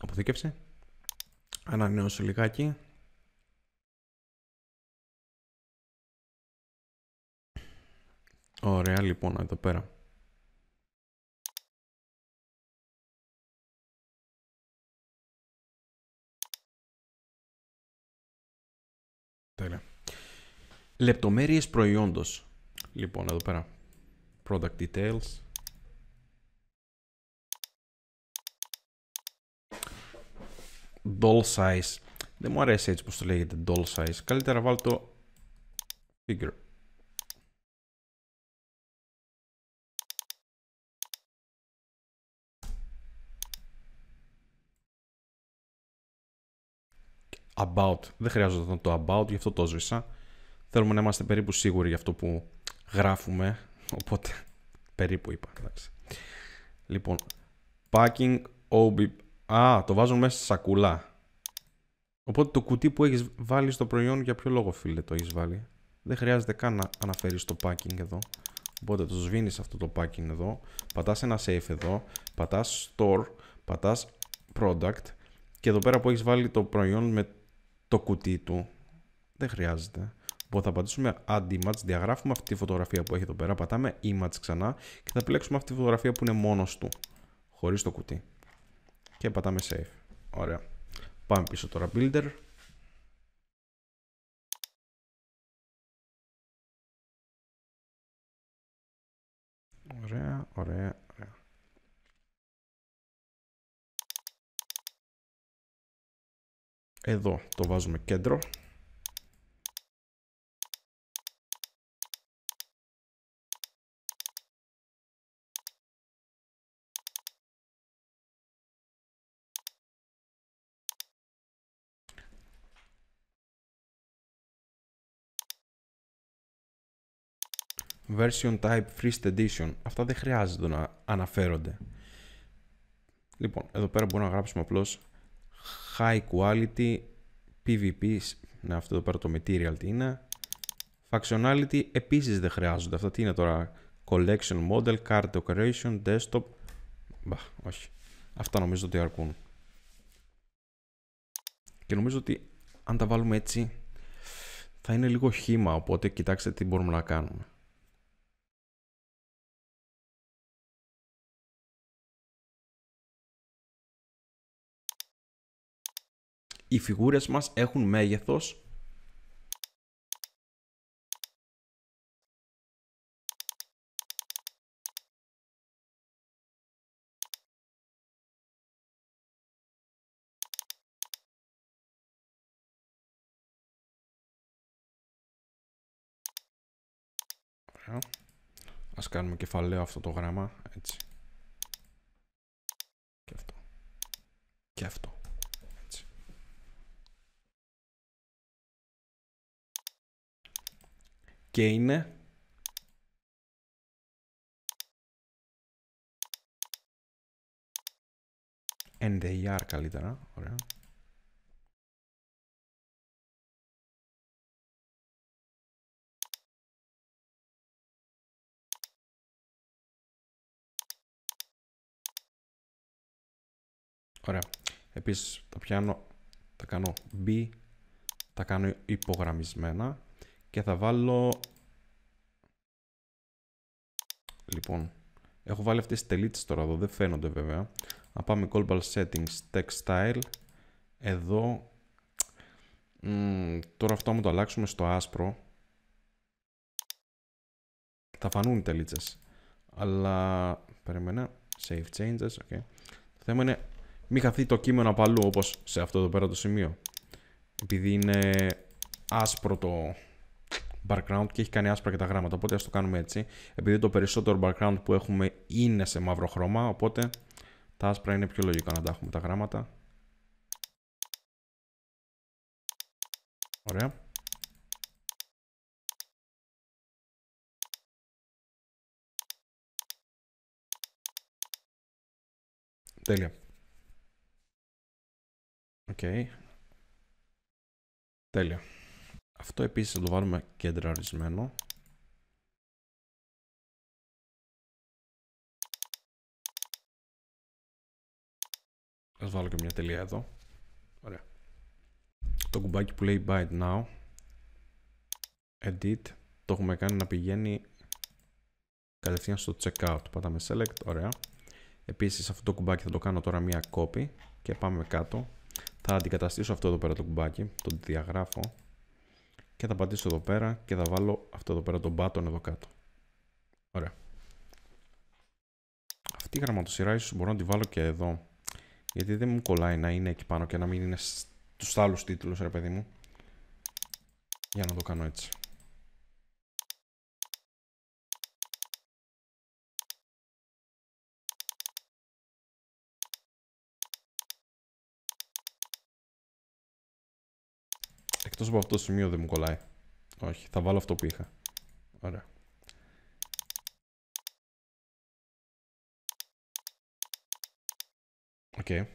Αποθήκευσε. Ανανέωσε λιγάκι. Ωραία λοιπόν εδώ πέρα. Τέλεια. Λεπτομέρειες προϊόντος. Λοιπόν εδώ πέρα. Product details. Doll size. Δεν μου αρέσει έτσι πως το λέγεται doll size. Καλύτερα βάλω το figure. about. Δεν χρειάζονταν το about, γι' αυτό το σβήσα. Θέλουμε να είμαστε περίπου σίγουροι για αυτό που γράφουμε. Οπότε, περίπου είπα. Εντάξει. Λοιπόν, packing OB. Α, το βάζουν μέσα στη σακούλα. Οπότε το κουτί που έχεις βάλει στο προϊόν, για ποιο λόγο φίλε το έχεις βάλει. Δεν χρειάζεται καν να αναφέρεις το packing εδώ. Οπότε το σβήνεις αυτό το packing εδώ, πατάς ένα safe εδώ, πατάς store, πατάς product και εδώ πέρα που έχεις βάλει το προϊόν με το κουτί του. Δεν χρειάζεται. Οπότε θα πατήσουμε Add Image, διαγράφουμε αυτή τη φωτογραφία που έχει εδώ πέρα, πατάμε Image ξανά και θα επιλέξουμε αυτή τη φωτογραφία που είναι μόνος του, χωρίς το κουτί. Και πατάμε Save. Ωραία. Πάμε πίσω τώρα Builder. Ωραία, ωραία, Εδώ το βάζουμε κέντρο. Version type First Edition. Αυτά δεν χρειάζεται να αναφέρονται. Λοιπόν, εδώ πέρα μπορούμε να γράψουμε απλώς high quality PvP, να αυτό εδώ πέρα το material τι είναι. Functionality επίσης δεν χρειάζονται. Αυτά τι είναι τώρα, collection model, card decoration, desktop. Μπα, όχι. Αυτά νομίζω ότι αρκούν. Και νομίζω ότι αν τα βάλουμε έτσι θα είναι λίγο χήμα, οπότε κοιτάξτε τι μπορούμε να κάνουμε. οι φιγούρες μας έχουν μέγεθος Ας κάνουμε κεφαλαίο αυτό το γράμμα, έτσι. Και αυτό. Και αυτό. και είναι... NDR καλύτερα, ωραία. Ωραία. Επίσης τα πιάνω, τα κάνω B, τα κάνω υπογραμμισμένα και θα βάλω... Λοιπόν, έχω βάλει αυτές τις τελίτσες τώρα εδώ, δεν φαίνονται βέβαια. Να πάμε global settings, textile, εδώ... τώρα αυτό μου το αλλάξουμε στο άσπρο. Θα φανούν οι τελίτσες. Αλλά, περιμένα, save changes, okay. Το θέμα είναι μην χαθεί το κείμενο αλλού όπως σε αυτό εδώ πέρα το σημείο. Επειδή είναι άσπρο το, background και έχει κάνει άσπρα και τα γράμματα. Οπότε ας το κάνουμε έτσι. Επειδή το περισσότερο background που έχουμε είναι σε μαύρο χρώμα, οπότε τα άσπρα είναι πιο λογικά να τα έχουμε τα γράμματα. Ωραία. Τέλεια. Οκ. Τέλεια. Αυτό επίσης θα το βάλουμε κεντραρισμένο. Ας βάλω και μια τελεία εδώ. Ωραία. Το κουμπάκι που λέει buy now. Edit. Το έχουμε κάνει να πηγαίνει κατευθείαν στο checkout. Πατάμε select. Ωραία. Επίσης αυτό το κουμπάκι θα το κάνω τώρα μια copy. Και πάμε κάτω. Θα αντικαταστήσω αυτό εδώ πέρα το κουμπάκι. Το διαγράφω και θα πατήσω εδώ πέρα και θα βάλω αυτό εδώ πέρα τον button εδώ κάτω. Ωραία. Αυτή η γραμματοσυρά μπορώ να τη βάλω και εδώ. Γιατί δεν μου κολλάει να είναι εκεί πάνω και να μην είναι στους άλλους τίτλους ρε παιδί μου. Για να το κάνω έτσι. Εκτός από αυτό το σημείο δεν μου κολλάει. Όχι, θα βάλω αυτό που είχα. Ωραία. Οκ. Okay.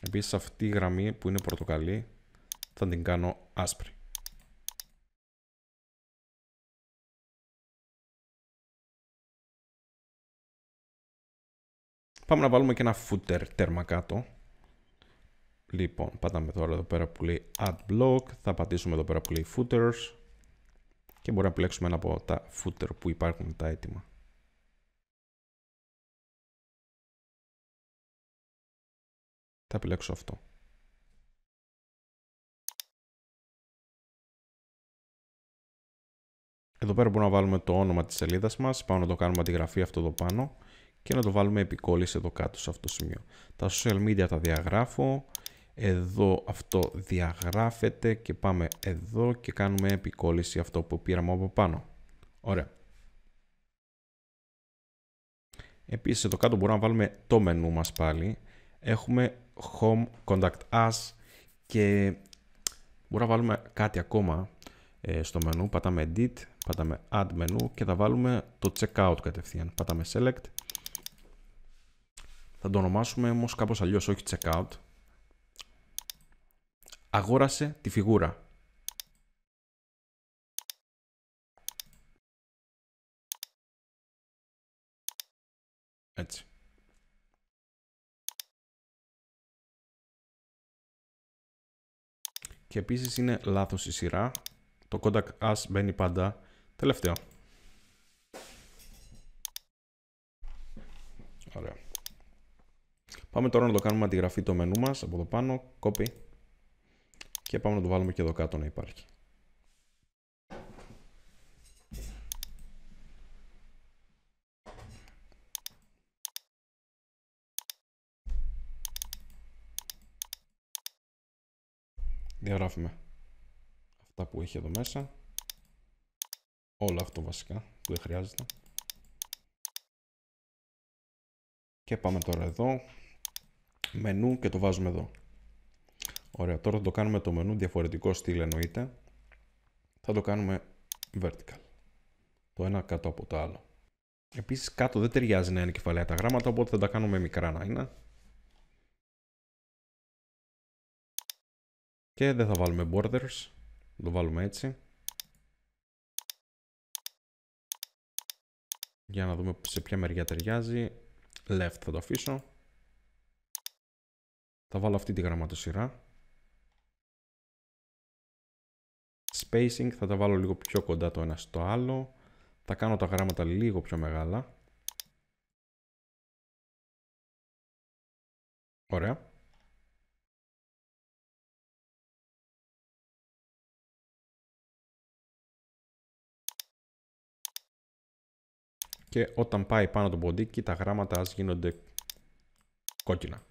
Επίσης αυτή η γραμμή που είναι πορτοκαλί θα την κάνω άσπρη. Πάμε να βάλουμε και ένα footer τέρμα κάτω. Λοιπόν, πατάμε τώρα εδώ πέρα που λέει Add Block, θα πατήσουμε εδώ πέρα που λέει Footers και μπορούμε να επιλέξουμε ένα από τα footer που υπάρχουν τα έτοιμα. Θα επιλέξω αυτό. Εδώ πέρα μπορούμε να βάλουμε το όνομα της σελίδας μας, πάμε να το κάνουμε αντιγραφή αυτό εδώ πάνω και να το βάλουμε επικόλληση εδώ κάτω σε αυτό το σημείο. Τα social media τα διαγράφω, εδώ αυτό διαγράφεται και πάμε εδώ και κάνουμε επικόλληση αυτό που πήραμε από πάνω. Ωραία. Επίσης εδώ κάτω μπορούμε να βάλουμε το μενού μας πάλι. Έχουμε Home, Contact Us και μπορούμε να βάλουμε κάτι ακόμα ε, στο μενού. Πατάμε Edit, πατάμε Add Menu και θα βάλουμε το Checkout κατευθείαν. Πατάμε Select. Θα το ονομάσουμε όμως κάπως αλλιώς, όχι Checkout αγόρασε τη φιγούρα. Έτσι. Και επίσης είναι λάθος η σειρά. Το Kodak As μπαίνει πάντα τελευταίο. Ωραία. Πάμε τώρα να το κάνουμε αντιγραφή το μενού μας από εδώ πάνω. Copy και πάμε να το βάλουμε και εδώ κάτω να υπάρχει. Διαγράφουμε αυτά που έχει εδώ μέσα. Όλα αυτό βασικά που δεν χρειάζεται. Και πάμε τώρα εδώ. Μενού και το βάζουμε εδώ. Ωραία, τώρα θα το κάνουμε το μενού διαφορετικό στυλ εννοείται. Θα το κάνουμε vertical. Το ένα κάτω από το άλλο. Επίσης κάτω δεν ταιριάζει να είναι κεφαλαία τα γράμματα, οπότε θα τα κάνουμε μικρά να είναι. Και δεν θα βάλουμε borders, θα το βάλουμε έτσι. Για να δούμε σε ποια μεριά ταιριάζει. Left θα το αφήσω. Θα βάλω αυτή τη γραμματοσυρά. Spacing θα τα βάλω λίγο πιο κοντά το ένα στο άλλο. Θα κάνω τα γράμματα λίγο πιο μεγάλα. Ωραία. Και όταν πάει πάνω το ποντίκι, τα γράμματα ας γίνονται κόκκινα.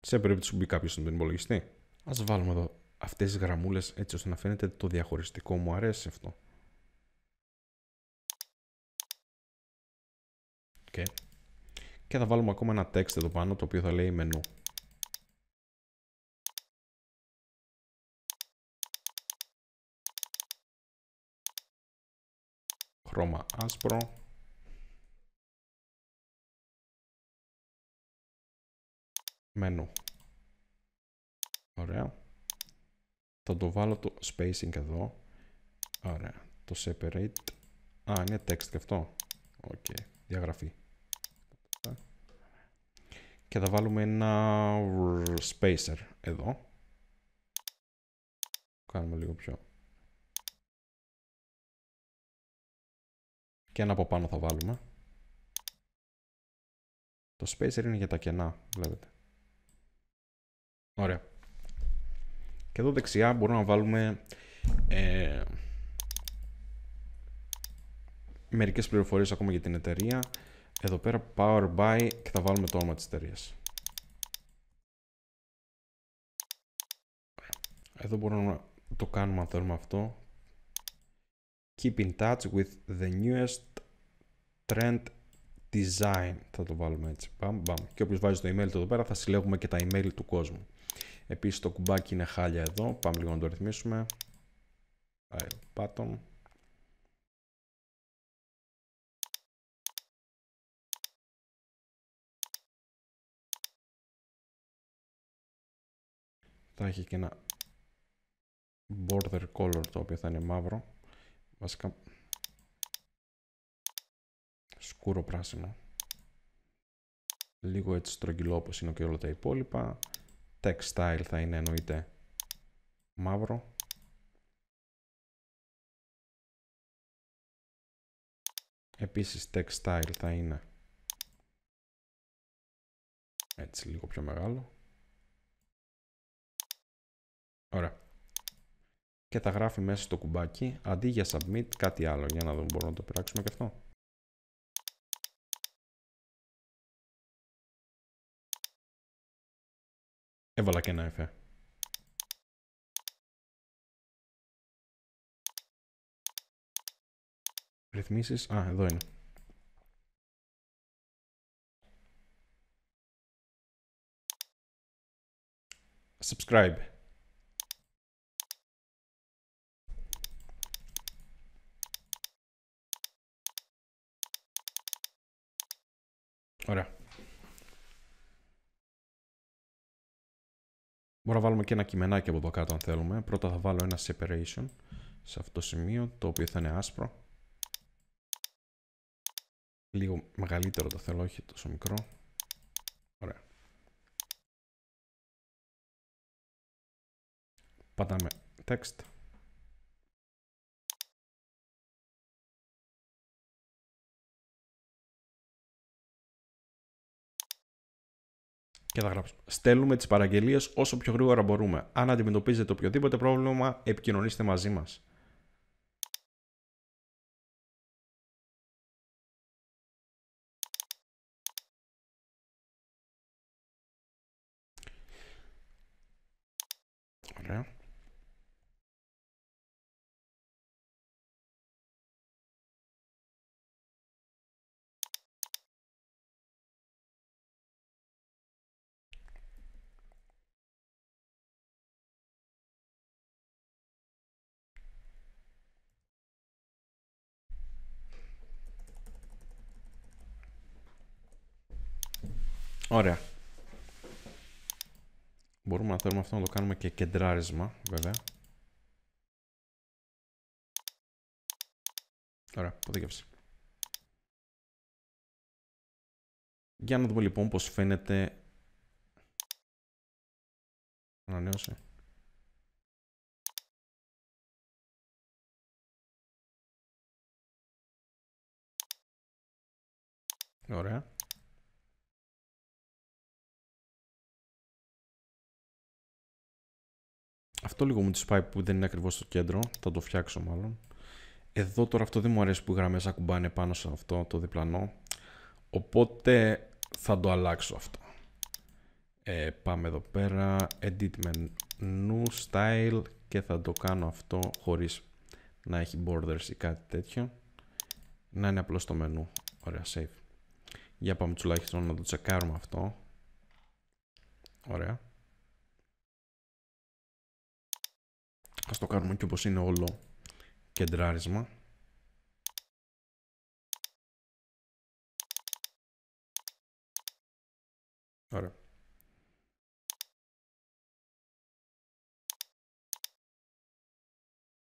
Σε περίπτωση που μπει κάποιος στον υπολογιστή. Ας βάλουμε εδώ αυτές τις γραμμούλες έτσι ώστε να φαίνεται το διαχωριστικό μου αρέσει αυτό. Okay. Και θα βάλουμε ακόμα ένα text εδώ πάνω το οποίο θα λέει μενού. Χρώμα άσπρο. Μενού. Ωραία. Θα το βάλω το spacing εδώ. Ωραία. Το separate. Α, είναι text και αυτό. Οκ. Διαγραφή. Και θα βάλουμε ένα spacer εδώ. Κάνουμε λίγο πιο. Και ένα από πάνω θα βάλουμε. Το spacer είναι για τα κενά, βλέπετε. Ωραία. Και εδώ δεξιά μπορούμε να βάλουμε ε, μερικές πληροφορίες ακόμα για την εταιρεία. Εδώ πέρα Power By και θα βάλουμε το όνομα της εταιρείας. Εδώ μπορούμε να το κάνουμε αν θέλουμε αυτό. Keep in touch with the newest trend design. Θα το βάλουμε έτσι. Bam, bam. Και όποιος βάζει το email του εδώ πέρα θα συλλέγουμε και τα email του κόσμου. Επίσης το κουμπάκι είναι χάλια εδώ. Πάμε λίγο να το ρυθμίσουμε. File button. Θα έχει και ένα border color το οποίο θα είναι μαύρο. Βασικά σκούρο πράσινο. Λίγο έτσι στρογγυλό όπως είναι και όλα τα υπόλοιπα. Textile θα είναι εννοείται μαύρο. Επίσης textile θα είναι έτσι λίγο πιο μεγάλο. Ωραία. Και τα γράφει μέσα στο κουμπάκι αντί για submit κάτι άλλο για να δούμε μπορούμε να το πειράξουμε και αυτό. Έβαλα και ένα εφέ. Ρυθμίσεις. Α, εδώ είναι. Subscribe. Ωραία. Μπορούμε να βάλουμε και ένα κειμενάκι από εδώ κάτω αν θέλουμε. Πρώτα θα βάλω ένα separation σε αυτό το σημείο, το οποίο θα είναι άσπρο. Λίγο μεγαλύτερο το θέλω, όχι τόσο μικρό. Ωραία. Πατάμε text. και θα Στέλνουμε τις παραγγελίες όσο πιο γρήγορα μπορούμε. Αν αντιμετωπίζετε οποιοδήποτε πρόβλημα, επικοινωνήστε μαζί μας. Ωραία. Μπορούμε να θέλουμε αυτό να το κάνουμε και κεντράρισμα, βέβαια. Ωραία, αποδίκευση. Για να δούμε λοιπόν πώς φαίνεται... Ανανέωσε. Ωραία. Αυτό λίγο μου τη πάει που δεν είναι ακριβώς στο κέντρο. Θα το φτιάξω μάλλον. Εδώ τώρα αυτό δεν μου αρέσει που οι γραμμές ακουμπάνε πάνω σε αυτό το διπλανό. Οπότε θα το αλλάξω αυτό. Ε, πάμε εδώ πέρα. Edit menu style και θα το κάνω αυτό χωρίς να έχει borders ή κάτι τέτοιο. Να είναι απλώς το μενού. Ωραία, save. Για πάμε τουλάχιστον να το τσεκάρουμε αυτό. Ωραία. Ας το κάνουμε και όπως είναι όλο κεντράρισμα. Ωραία.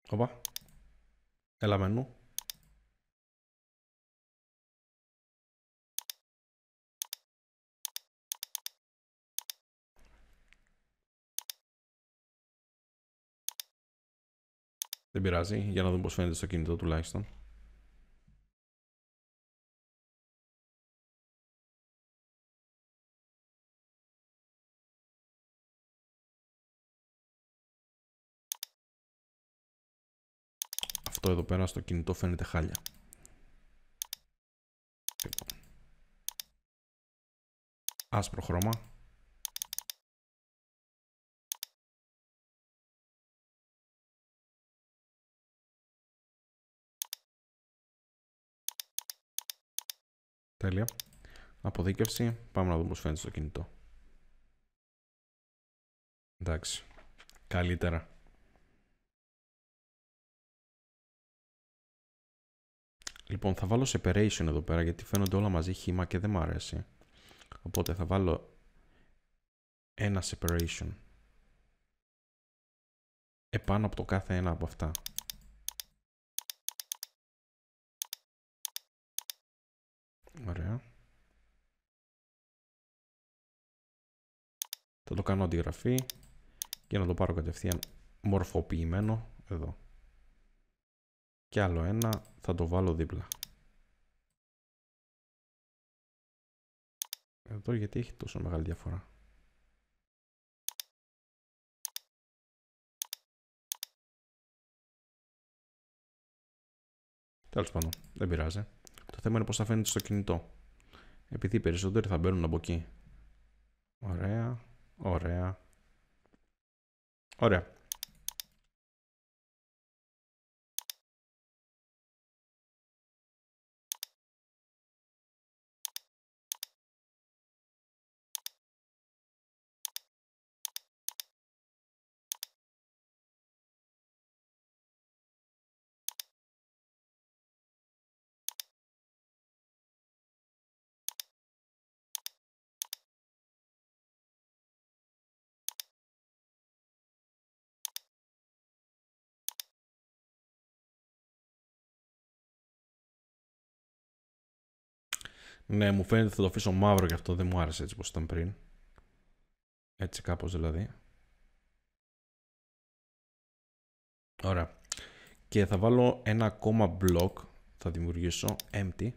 Όπα. Έλα μενού. Δεν πειράζει, για να δούμε πώς φαίνεται στο κινητό τουλάχιστον. Αυτό εδώ πέρα στο κινητό φαίνεται χάλια. Λοιπόν. Άσπρο χρώμα, Τέλεια. Αποδίκευση. Πάμε να δούμε πώς φαίνεται στο κινητό. Εντάξει. Καλύτερα. Λοιπόν, θα βάλω separation εδώ πέρα γιατί φαίνονται όλα μαζί χήμα και δεν μου αρέσει. Οπότε θα βάλω ένα separation επάνω από το κάθε ένα από αυτά. Ωραία. Θα το κάνω αντιγραφή και να το πάρω κατευθείαν μορφοποιημένο εδώ. Και άλλο ένα θα το βάλω δίπλα. Εδώ γιατί έχει τόσο μεγάλη διαφορά. Τέλος πάντων, δεν πειράζει. Το θέμα είναι πώς θα φαίνεται στο κινητό. Επειδή οι περισσότεροι θα μπαίνουν από εκεί. Ωραία. Ωραία. Ωραία. Ναι, μου φαίνεται θα το αφήσω μαύρο και αυτό. Δεν μου άρεσε έτσι όπως ήταν πριν. Έτσι κάπως δηλαδή. Ωραία. Και θα βάλω ένα ακόμα block. Θα δημιουργήσω empty.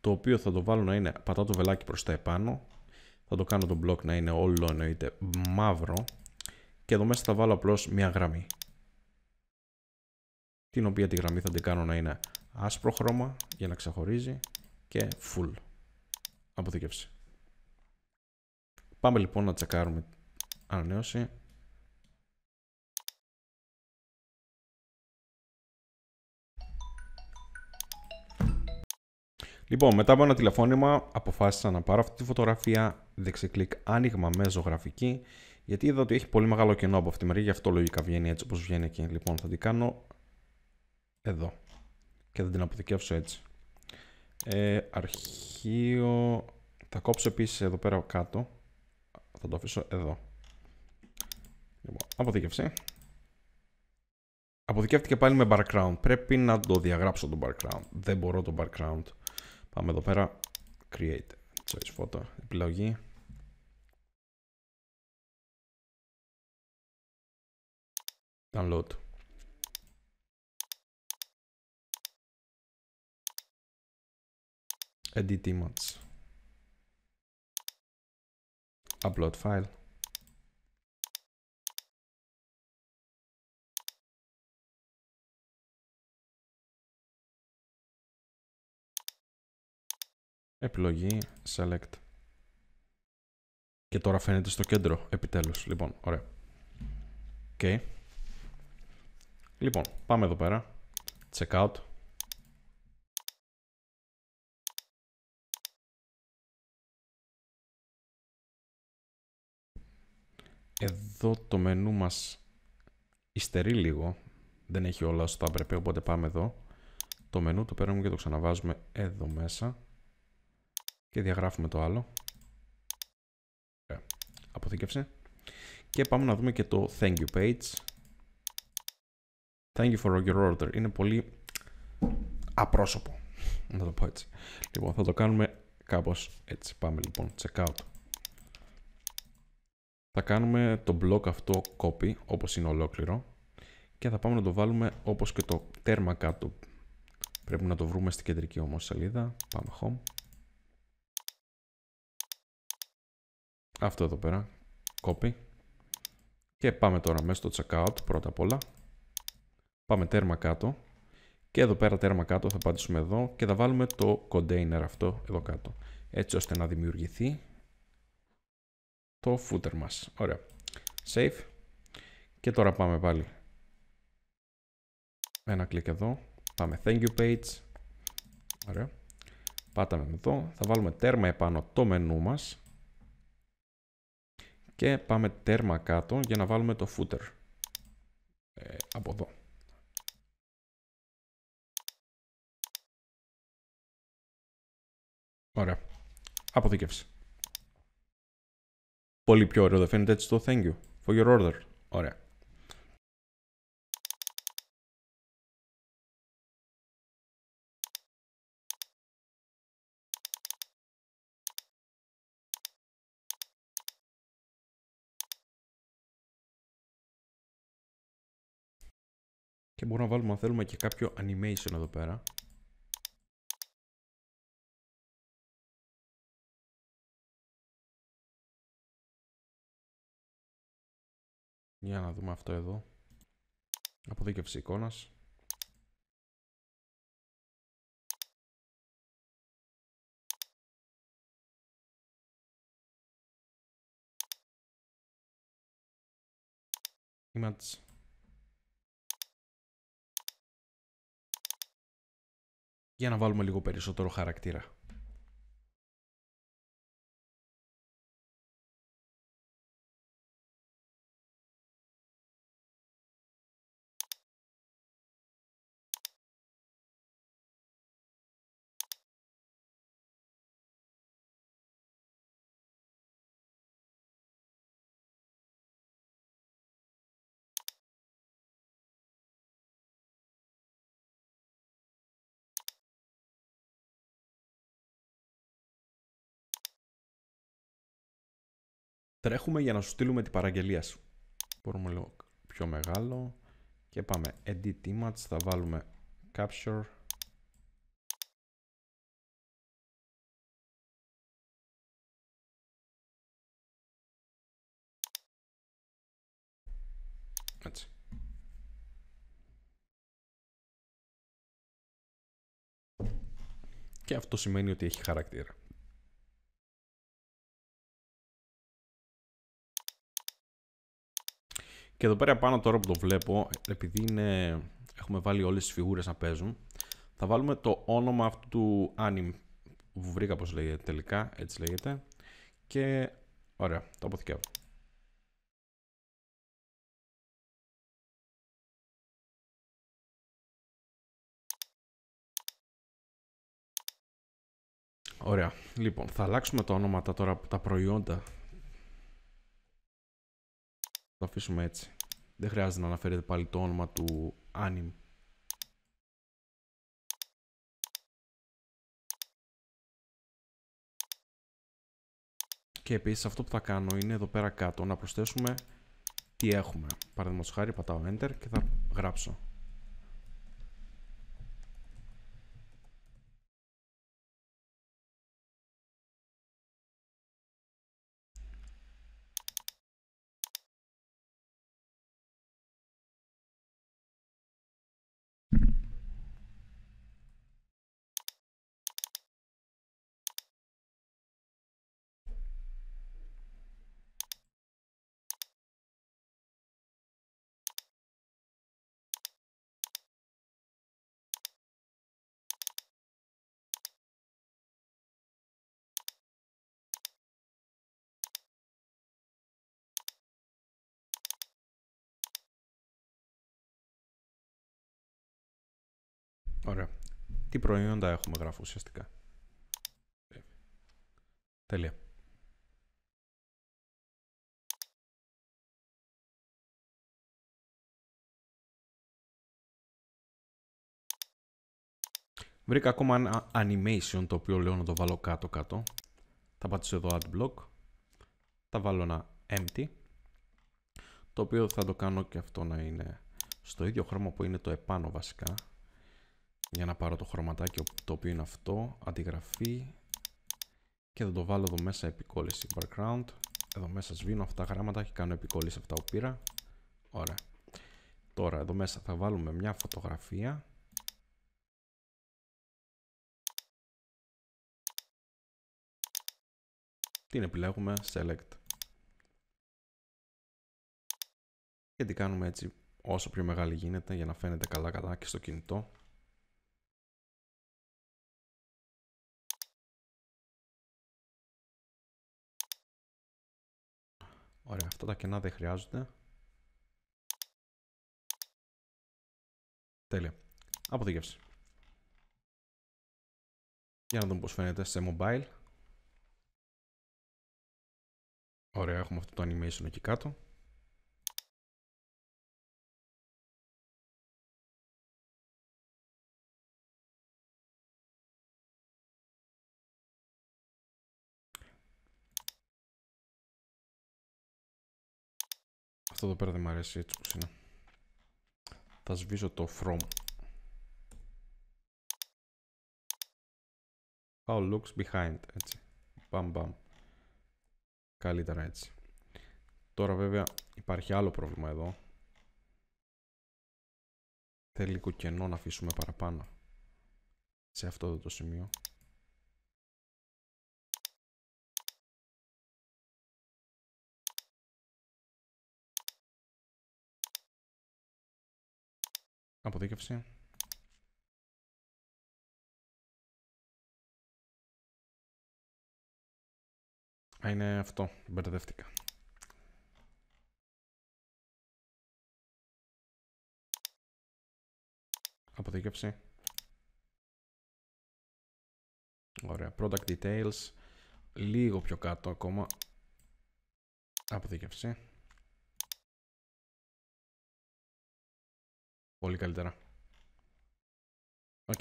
Το οποίο θα το βάλω να είναι, πατάω το βελάκι προς τα επάνω. Θα το κάνω το block να είναι όλο εννοείται μαύρο. Και εδώ μέσα θα βάλω απλώς μια γραμμή. Την οποία τη γραμμή θα την κάνω να είναι άσπρο χρώμα για να ξεχωρίζει και full αποθηκεύση. Πάμε λοιπόν να τσεκάρουμε ανανέωση. Λοιπόν, μετά από ένα τηλεφώνημα αποφάσισα να πάρω αυτή τη φωτογραφία, κλικ άνοιγμα με ζωγραφική, γιατί είδα ότι έχει πολύ μεγάλο κενό από αυτή τη μεριά, γι' αυτό λογικά βγαίνει έτσι όπως βγαίνει εκεί. Λοιπόν, θα την κάνω εδώ και θα την αποθηκεύσω έτσι. Ε, αρχείο... Θα κόψω επίσης εδώ πέρα κάτω. Θα το αφήσω εδώ. Λοιπόν, αποθήκευση. Αποθηκεύτηκε πάλι με background. Πρέπει να το διαγράψω το background. Δεν μπορώ το background. Πάμε εδώ πέρα. Create. Choice photo. Επιλογή. Download. edit image upload file επιλογή select και τώρα φαίνεται στο κέντρο επιτέλους λοιπόν ωραία okay. λοιπόν πάμε εδώ πέρα check out Εδώ το μενού μας υστερεί λίγο. Δεν έχει όλα όσο θα έπρεπε, οπότε πάμε εδώ. Το μενού το παίρνουμε και το ξαναβάζουμε εδώ μέσα. Και διαγράφουμε το άλλο. Ε, Και πάμε να δούμε και το thank you page. Thank you for your order. Είναι πολύ απρόσωπο. Να το πω έτσι. Λοιπόν, θα το κάνουμε κάπως έτσι. Πάμε λοιπόν, check θα κάνουμε το block αυτό copy όπως είναι ολόκληρο και θα πάμε να το βάλουμε όπως και το τέρμα κάτω. Πρέπει να το βρούμε στην κεντρική όμως σελίδα. Πάμε home. Αυτό εδώ πέρα. Copy. Και πάμε τώρα μέσα στο checkout πρώτα απ' όλα. Πάμε τέρμα κάτω. Και εδώ πέρα τέρμα κάτω θα πατήσουμε εδώ και θα βάλουμε το container αυτό εδώ κάτω. Έτσι ώστε να δημιουργηθεί το footer μας. Ωραία. Save. Και τώρα πάμε πάλι. Ένα κλικ εδώ. Πάμε thank you page. Ωραία. Πάταμε εδώ. Θα βάλουμε τέρμα επάνω το μενού μας. Και πάμε τέρμα κάτω για να βάλουμε το footer. Ε, από εδώ. Ωραία. Αποθήκευση. Πολύ πιο ωραίο, δεν φαίνεται έτσι το thank you for your order. Ωραία. Και μπορούμε να βάλουμε αν θέλουμε και κάποιο animation εδώ πέρα. Για να δούμε αυτό εδώ. Αποδίκευση εικόνας. Image. Για να βάλουμε λίγο περισσότερο χαρακτήρα. Τρέχουμε για να σου στείλουμε την παραγγελία σου. Μπορούμε λίγο πιο μεγάλο. Και πάμε edit image, θα βάλουμε capture. Έτσι. Και αυτό σημαίνει ότι έχει χαρακτήρα. Και εδώ πέρα πάνω τώρα που το βλέπω, επειδή είναι... έχουμε βάλει όλες τις φιγούρες να παίζουν, θα βάλουμε το όνομα αυτού του anime που βρήκα πώς λέγεται τελικά, έτσι λέγεται. Και ωραία, το αποθηκεύω. Ωραία. Λοιπόν, θα αλλάξουμε τα όνοματα τώρα από τα προϊόντα το αφήσουμε έτσι. Δεν χρειάζεται να αναφέρεται πάλι το όνομα του άνιμ. Και επίσης αυτό που θα κάνω είναι εδώ πέρα κάτω να προσθέσουμε τι έχουμε. Παραδείγματος χάρη πατάω Enter και θα γράψω Ωραία. Τι προϊόντα έχουμε γράφει ουσιαστικά. Τέλεια. Βρήκα ακόμα ένα animation το οποίο λέω να το βάλω κάτω κάτω. Θα πατήσω εδώ add block. Θα βάλω ένα empty. Το οποίο θα το κάνω και αυτό να είναι στο ίδιο χρώμα που είναι το επάνω βασικά για να πάρω το χρωματάκι το οποίο είναι αυτό, αντιγραφή και θα το βάλω εδώ μέσα επικόλληση background εδώ μέσα σβήνω αυτά τα γράμματα και κάνω επικόλληση αυτά που πήρα ωραία τώρα εδώ μέσα θα βάλουμε μια φωτογραφία την επιλέγουμε select και την κάνουμε έτσι όσο πιο μεγάλη γίνεται για να φαίνεται καλά καλά και στο κινητό Ωραία, αυτά τα κενά δεν χρειάζονται. Τέλεια. Αποδίκευση. Για να δούμε πώς φαίνεται σε mobile. Ωραία, έχουμε αυτό το animation εκεί κάτω. Αυτό εδώ πέρα δεν μου αρέσει έτσι όπως είναι. Θα σβήσω το from. How looks behind, έτσι. Μπαμ μπαμ. Καλύτερα έτσι. Τώρα βέβαια υπάρχει άλλο πρόβλημα εδώ. Θέλει λίγο κενό να αφήσουμε παραπάνω. Σε αυτό εδώ το σημείο. Αποδίκευση. Α, είναι αυτό. Μπερδεύτηκα. Αποδίκευση. Ωραία. Product details. Λίγο πιο κάτω ακόμα. Αποδίκευση. Πολύ καλύτερα. Οκ.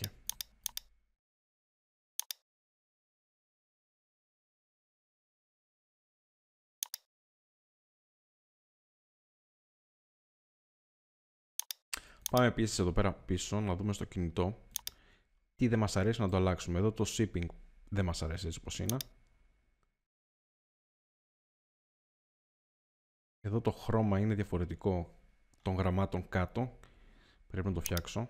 Πάμε επίσης εδώ πέρα πίσω να δούμε στο κινητό τι δεν μας αρέσει να το αλλάξουμε. Εδώ το shipping δεν μας αρέσει έτσι όπως είναι. Εδώ το χρώμα είναι διαφορετικό των γραμμάτων κάτω Πρέπει να το φτιάξω.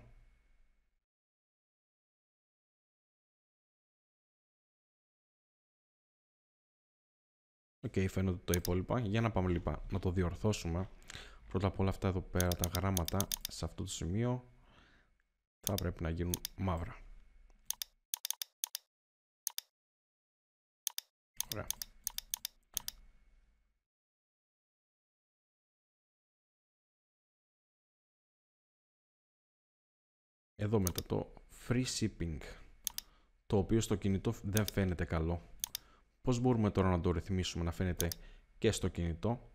Οκ, okay, φαίνονται το υπόλοιπα. Για να πάμε λοιπόν Να το διορθώσουμε. Πρώτα απ' όλα αυτά εδώ πέρα τα γράμματα σε αυτό το σημείο θα πρέπει να γίνουν μαύρα. Ωραία. εδώ μετά το free shipping το οποίο στο κινητό δεν φαίνεται καλό πως μπορούμε τώρα να το ρυθμίσουμε να φαίνεται και στο κινητό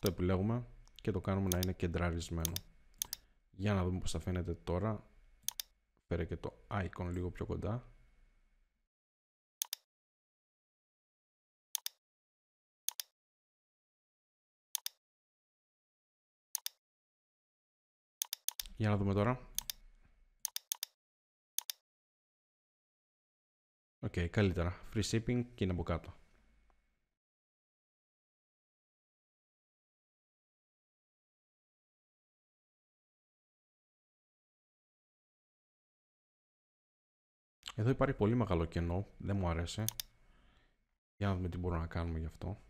το επιλέγουμε και το κάνουμε να είναι κεντραρισμένο για να δούμε πως θα φαίνεται τώρα φέρε και το icon λίγο πιο κοντά για να δούμε τώρα Οκ, okay, καλύτερα. Free shipping και είναι από κάτω. Εδώ υπάρχει πολύ μεγάλο κενό, δεν μου αρέσει. Για να δούμε τι μπορούμε να κάνουμε γι' αυτό.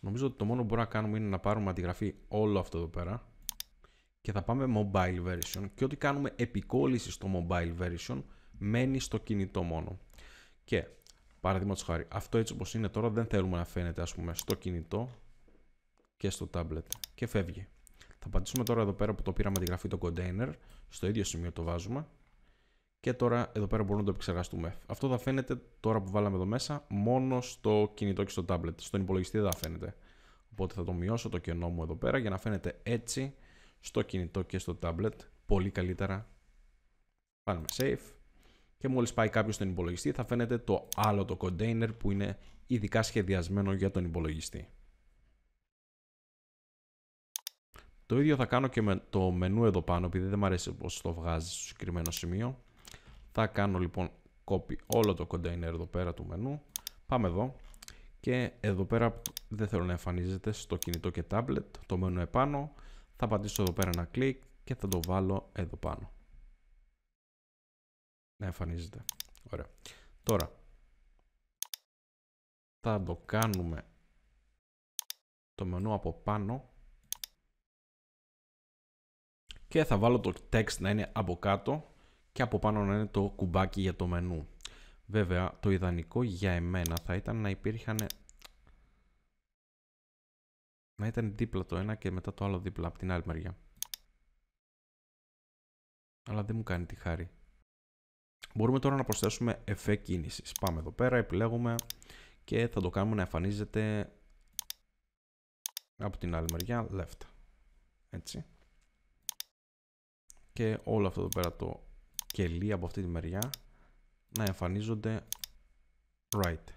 Νομίζω ότι το μόνο που μπορούμε να κάνουμε είναι να πάρουμε αντιγραφή όλο αυτό εδώ πέρα και θα πάμε mobile version και ό,τι κάνουμε επικόλυση στο mobile version μένει στο κινητό μόνο. Και παραδείγματος χάρη, αυτό έτσι όπως είναι τώρα δεν θέλουμε να φαίνεται ας πούμε, στο κινητό και στο tablet και φεύγει. Θα πατήσουμε τώρα εδώ πέρα που το πήραμε τη γραφή το container, στο ίδιο σημείο το βάζουμε και τώρα εδώ πέρα μπορούμε να το επεξεργαστούμε. Αυτό θα φαίνεται τώρα που βάλαμε εδώ μέσα μόνο στο κινητό και στο tablet. Στον υπολογιστή δεν θα φαίνεται. Οπότε θα το μειώσω το κενό μου εδώ πέρα για να φαίνεται έτσι στο κινητό και στο tablet πολύ καλύτερα. Πάμε save και μόλις πάει κάποιος στον υπολογιστή θα φαίνεται το άλλο το container που είναι ειδικά σχεδιασμένο για τον υπολογιστή. Το ίδιο θα κάνω και με το μενού εδώ πάνω, επειδή δεν μου αρέσει πως το βγάζει στο συγκεκριμένο σημείο. Θα κάνω λοιπόν copy όλο το container εδώ πέρα του μενού. Πάμε εδώ και εδώ πέρα δεν θέλω να εμφανίζεται στο κινητό και tablet το μενού επάνω. Θα πατήσω εδώ πέρα ένα κλικ και θα το βάλω εδώ πάνω να εμφανίζεται. Ωραία. Τώρα, θα το κάνουμε το μενού από πάνω και θα βάλω το text να είναι από κάτω και από πάνω να είναι το κουμπάκι για το μενού. Βέβαια, το ιδανικό για εμένα θα ήταν να υπήρχαν να ήταν δίπλα το ένα και μετά το άλλο δίπλα από την άλλη μεριά. Αλλά δεν μου κάνει τη χάρη. Μπορούμε τώρα να προσθέσουμε εφέ κίνησης. Πάμε εδώ πέρα, επιλέγουμε και θα το κάνουμε να εμφανίζεται από την άλλη μεριά left. Έτσι. Και όλο αυτό εδώ πέρα το κελί από αυτή τη μεριά να εμφανίζονται right.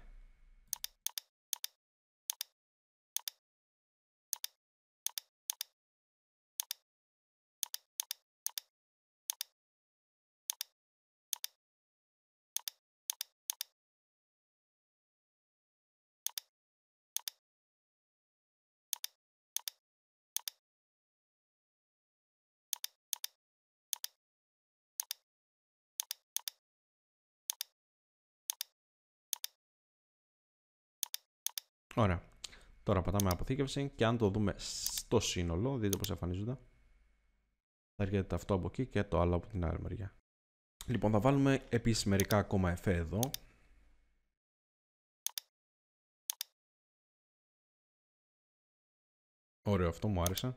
Ωραία. Τώρα πατάμε αποθήκευση και αν το δούμε στο σύνολο, δείτε πώς εμφανίζονται. Θα έρχεται αυτό από εκεί και το άλλο από την άλλη μεριά. Λοιπόν, θα βάλουμε επίσης μερικά ακόμα εφέ εδώ. Ωραίο, αυτό μου άρεσε.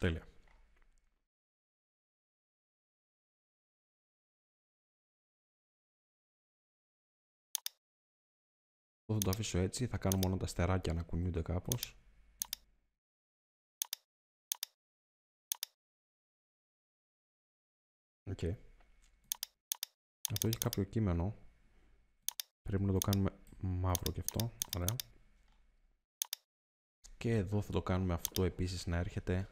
Τέλεια. Αυτό θα το αφήσω έτσι, θα κάνω μόνο τα στεράκια να κουνιούνται κάπως. Οκ. Okay. Αυτό έχει κάποιο κείμενο. Πρέπει να το κάνουμε μαύρο και αυτό. Ωραία. Και εδώ θα το κάνουμε αυτό επίσης να έρχεται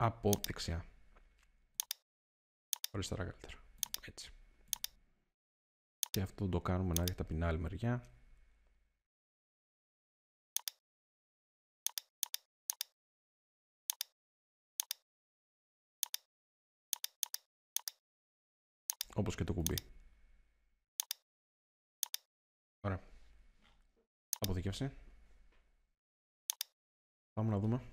από δεξιά. Οριστερά καλύτερα. Έτσι. Και αυτό το κάνουμε να πινάλι από την άλλη μεριά. Όπως και το κουμπί. Ωραία. Αποθηκεύση. Πάμε να δούμε.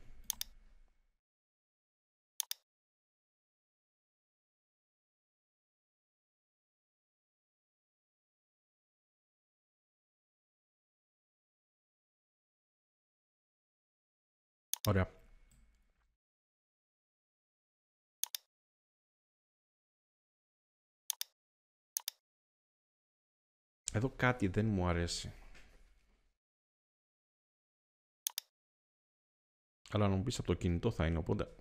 Ωραία. Εδώ κάτι δεν μου αρέσει. Αλλά να μου πεις από το κινητό θα είναι, οπότε...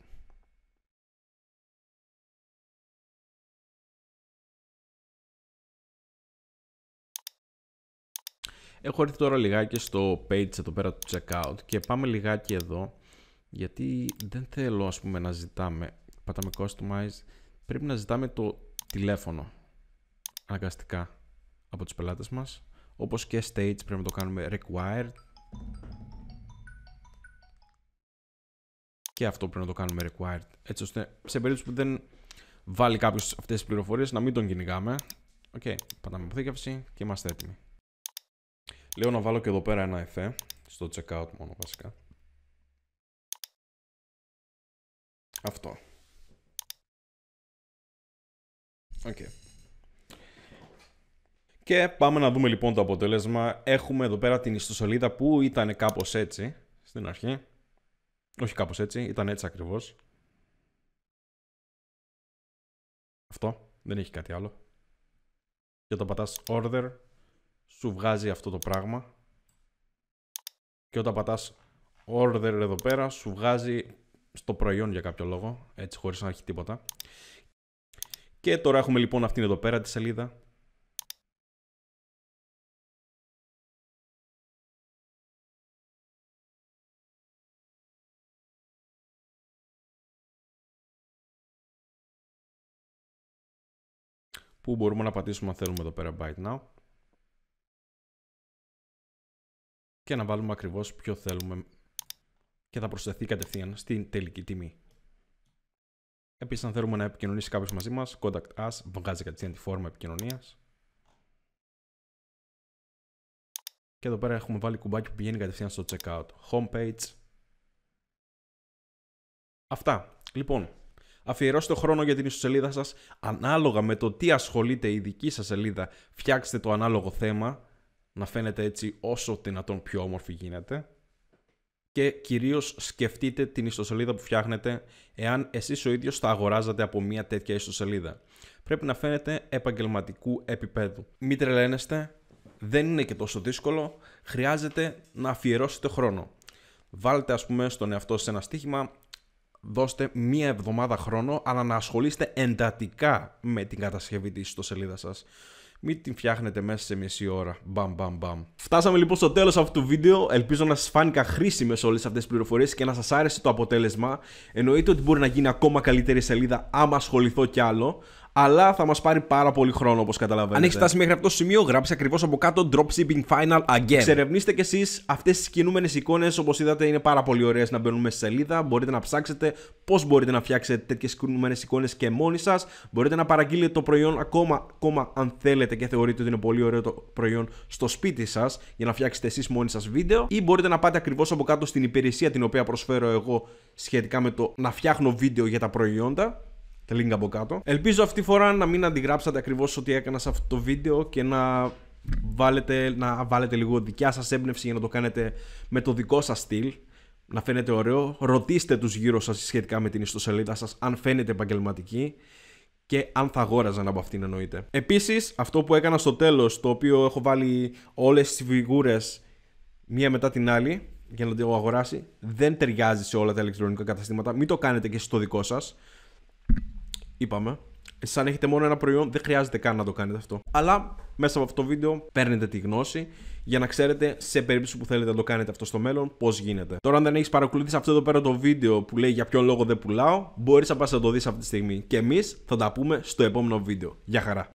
Έχω έρθει τώρα λιγάκι στο page εδώ πέρα του checkout και πάμε λιγάκι εδώ γιατί δεν θέλω ας πούμε να ζητάμε, πατάμε customize, πρέπει να ζητάμε το τηλέφωνο αναγκαστικά από τους πελάτες μας, όπως και stage πρέπει να το κάνουμε required και αυτό πρέπει να το κάνουμε required, έτσι ώστε σε περίπτωση που δεν βάλει κάποιος αυτές τις πληροφορίες να μην τον κυνηγάμε. Οκ, okay, πατάμε αποθήκευση και είμαστε έτοιμοι. Λέω να βάλω και εδώ πέρα ένα εφέ, στο checkout μόνο βασικά. Αυτό. Okay. Και πάμε να δούμε λοιπόν το αποτέλεσμα. Έχουμε εδώ πέρα την ιστοσελίδα που ήταν κάπως έτσι στην αρχή. Όχι κάπως έτσι, ήταν έτσι ακριβώς. Αυτό, δεν έχει κάτι άλλο. Και όταν πατάς order, σου βγάζει αυτό το πράγμα. Και όταν πατάς order εδώ πέρα, σου βγάζει στο προϊόν για κάποιο λόγο, έτσι χωρίς να έχει τίποτα. Και τώρα έχουμε λοιπόν αυτήν εδώ πέρα τη σελίδα. Που μπορούμε να πατήσουμε αν θέλουμε εδώ πέρα Byte Now. Και να βάλουμε ακριβώς ποιο θέλουμε και θα προσθεθεί κατευθείαν στην τελική τιμή. Επίσης, αν θέλουμε να επικοινωνήσει κάποιος μαζί μας, contact us, βγάζει κατευθείαν τη φόρμα επικοινωνίας. Και εδώ πέρα έχουμε βάλει κουμπάκι που πηγαίνει κατευθείαν στο checkout. Homepage. Αυτά. Λοιπόν, αφιερώστε χρόνο για την ιστοσελίδα σας ανάλογα με το τι ασχολείται η δική σας σελίδα. Φτιάξτε το ανάλογο θέμα να φαίνεται έτσι όσο δυνατόν πιο όμορφη γίνεται και κυρίως σκεφτείτε την ιστοσελίδα που φτιάχνετε εάν εσείς ο ίδιος θα αγοράζατε από μια τέτοια ιστοσελίδα. Πρέπει να φαίνεται επαγγελματικού επίπεδου. Μην τρελαίνεστε, δεν είναι και τόσο δύσκολο, χρειάζεται να αφιερώσετε χρόνο. Βάλτε ας πούμε στον εαυτό σας ένα στοίχημα, δώστε μία εβδομάδα χρόνο, αλλά να ασχολείστε εντατικά με την κατασκευή της ιστοσελίδας σας μην την φτιάχνετε μέσα σε μισή ώρα. Μπαμ, μπαμ, μπαμ. Φτάσαμε λοιπόν στο τέλος αυτού του βίντεο. Ελπίζω να σας φάνηκα χρήσιμες όλες αυτές τις πληροφορίες και να σας άρεσε το αποτέλεσμα. Εννοείται ότι μπορεί να γίνει ακόμα καλύτερη σελίδα άμα ασχοληθώ κι άλλο αλλά θα μας πάρει πάρα πολύ χρόνο όπως καταλαβαίνετε. Αν έχεις φτάσει μέχρι αυτό το σημείο, γράψει ακριβώς από κάτω Dropshipping Final Again. Ξερευνήστε κι εσείς αυτές τις κινούμενες εικόνες, όπως είδατε, είναι πάρα πολύ ωραίες να μπαίνουν μέσα στη σελίδα. Μπορείτε να ψάξετε πώς μπορείτε να φτιάξετε τέτοιες κινούμενες εικόνες και μόνοι σας. Μπορείτε να παραγγείλετε το προϊόν ακόμα, ακόμα αν θέλετε και θεωρείτε ότι είναι πολύ ωραίο το προϊόν στο σπίτι σας για να φτιάξετε εσείς μόνοι σας βίντεο. Ή μπορείτε να πάτε ακριβώς από κάτω στην υπηρεσία την οποία προσφέρω εγώ σχετικά με το να φτιάχνω βίντεο για τα προϊόντα τα link από κάτω. Ελπίζω αυτή τη φορά να μην αντιγράψατε ακριβώς ό,τι έκανα σε αυτό το βίντεο και να βάλετε, να βάλετε λίγο δικιά σας έμπνευση για να το κάνετε με το δικό σας στυλ να φαίνεται ωραίο, ρωτήστε τους γύρω σας σχετικά με την ιστοσελίδα σας αν φαίνεται επαγγελματική και αν θα αγόραζαν από αυτήν εννοείται. Επίσης αυτό που έκανα στο τέλος το οποίο έχω βάλει όλες τις φιγούρες μία μετά την άλλη για να το αγοράσει δεν ταιριάζει σε όλα τα ηλεκτρονικά καταστήματα μην το κάνετε και στο δικό σας είπαμε. Εσείς αν έχετε μόνο ένα προϊόν δεν χρειάζεται καν να το κάνετε αυτό. Αλλά μέσα από αυτό το βίντεο παίρνετε τη γνώση για να ξέρετε σε περίπτωση που θέλετε να το κάνετε αυτό στο μέλλον πώς γίνεται. Τώρα, αν δεν έχεις παρακολουθήσει αυτό εδώ πέρα το βίντεο που λέει για ποιον λόγο δεν πουλάω, μπορείς να πας να το δεις αυτή τη στιγμή. Και εμείς θα τα πούμε στο επόμενο βίντεο. Γεια χαρά.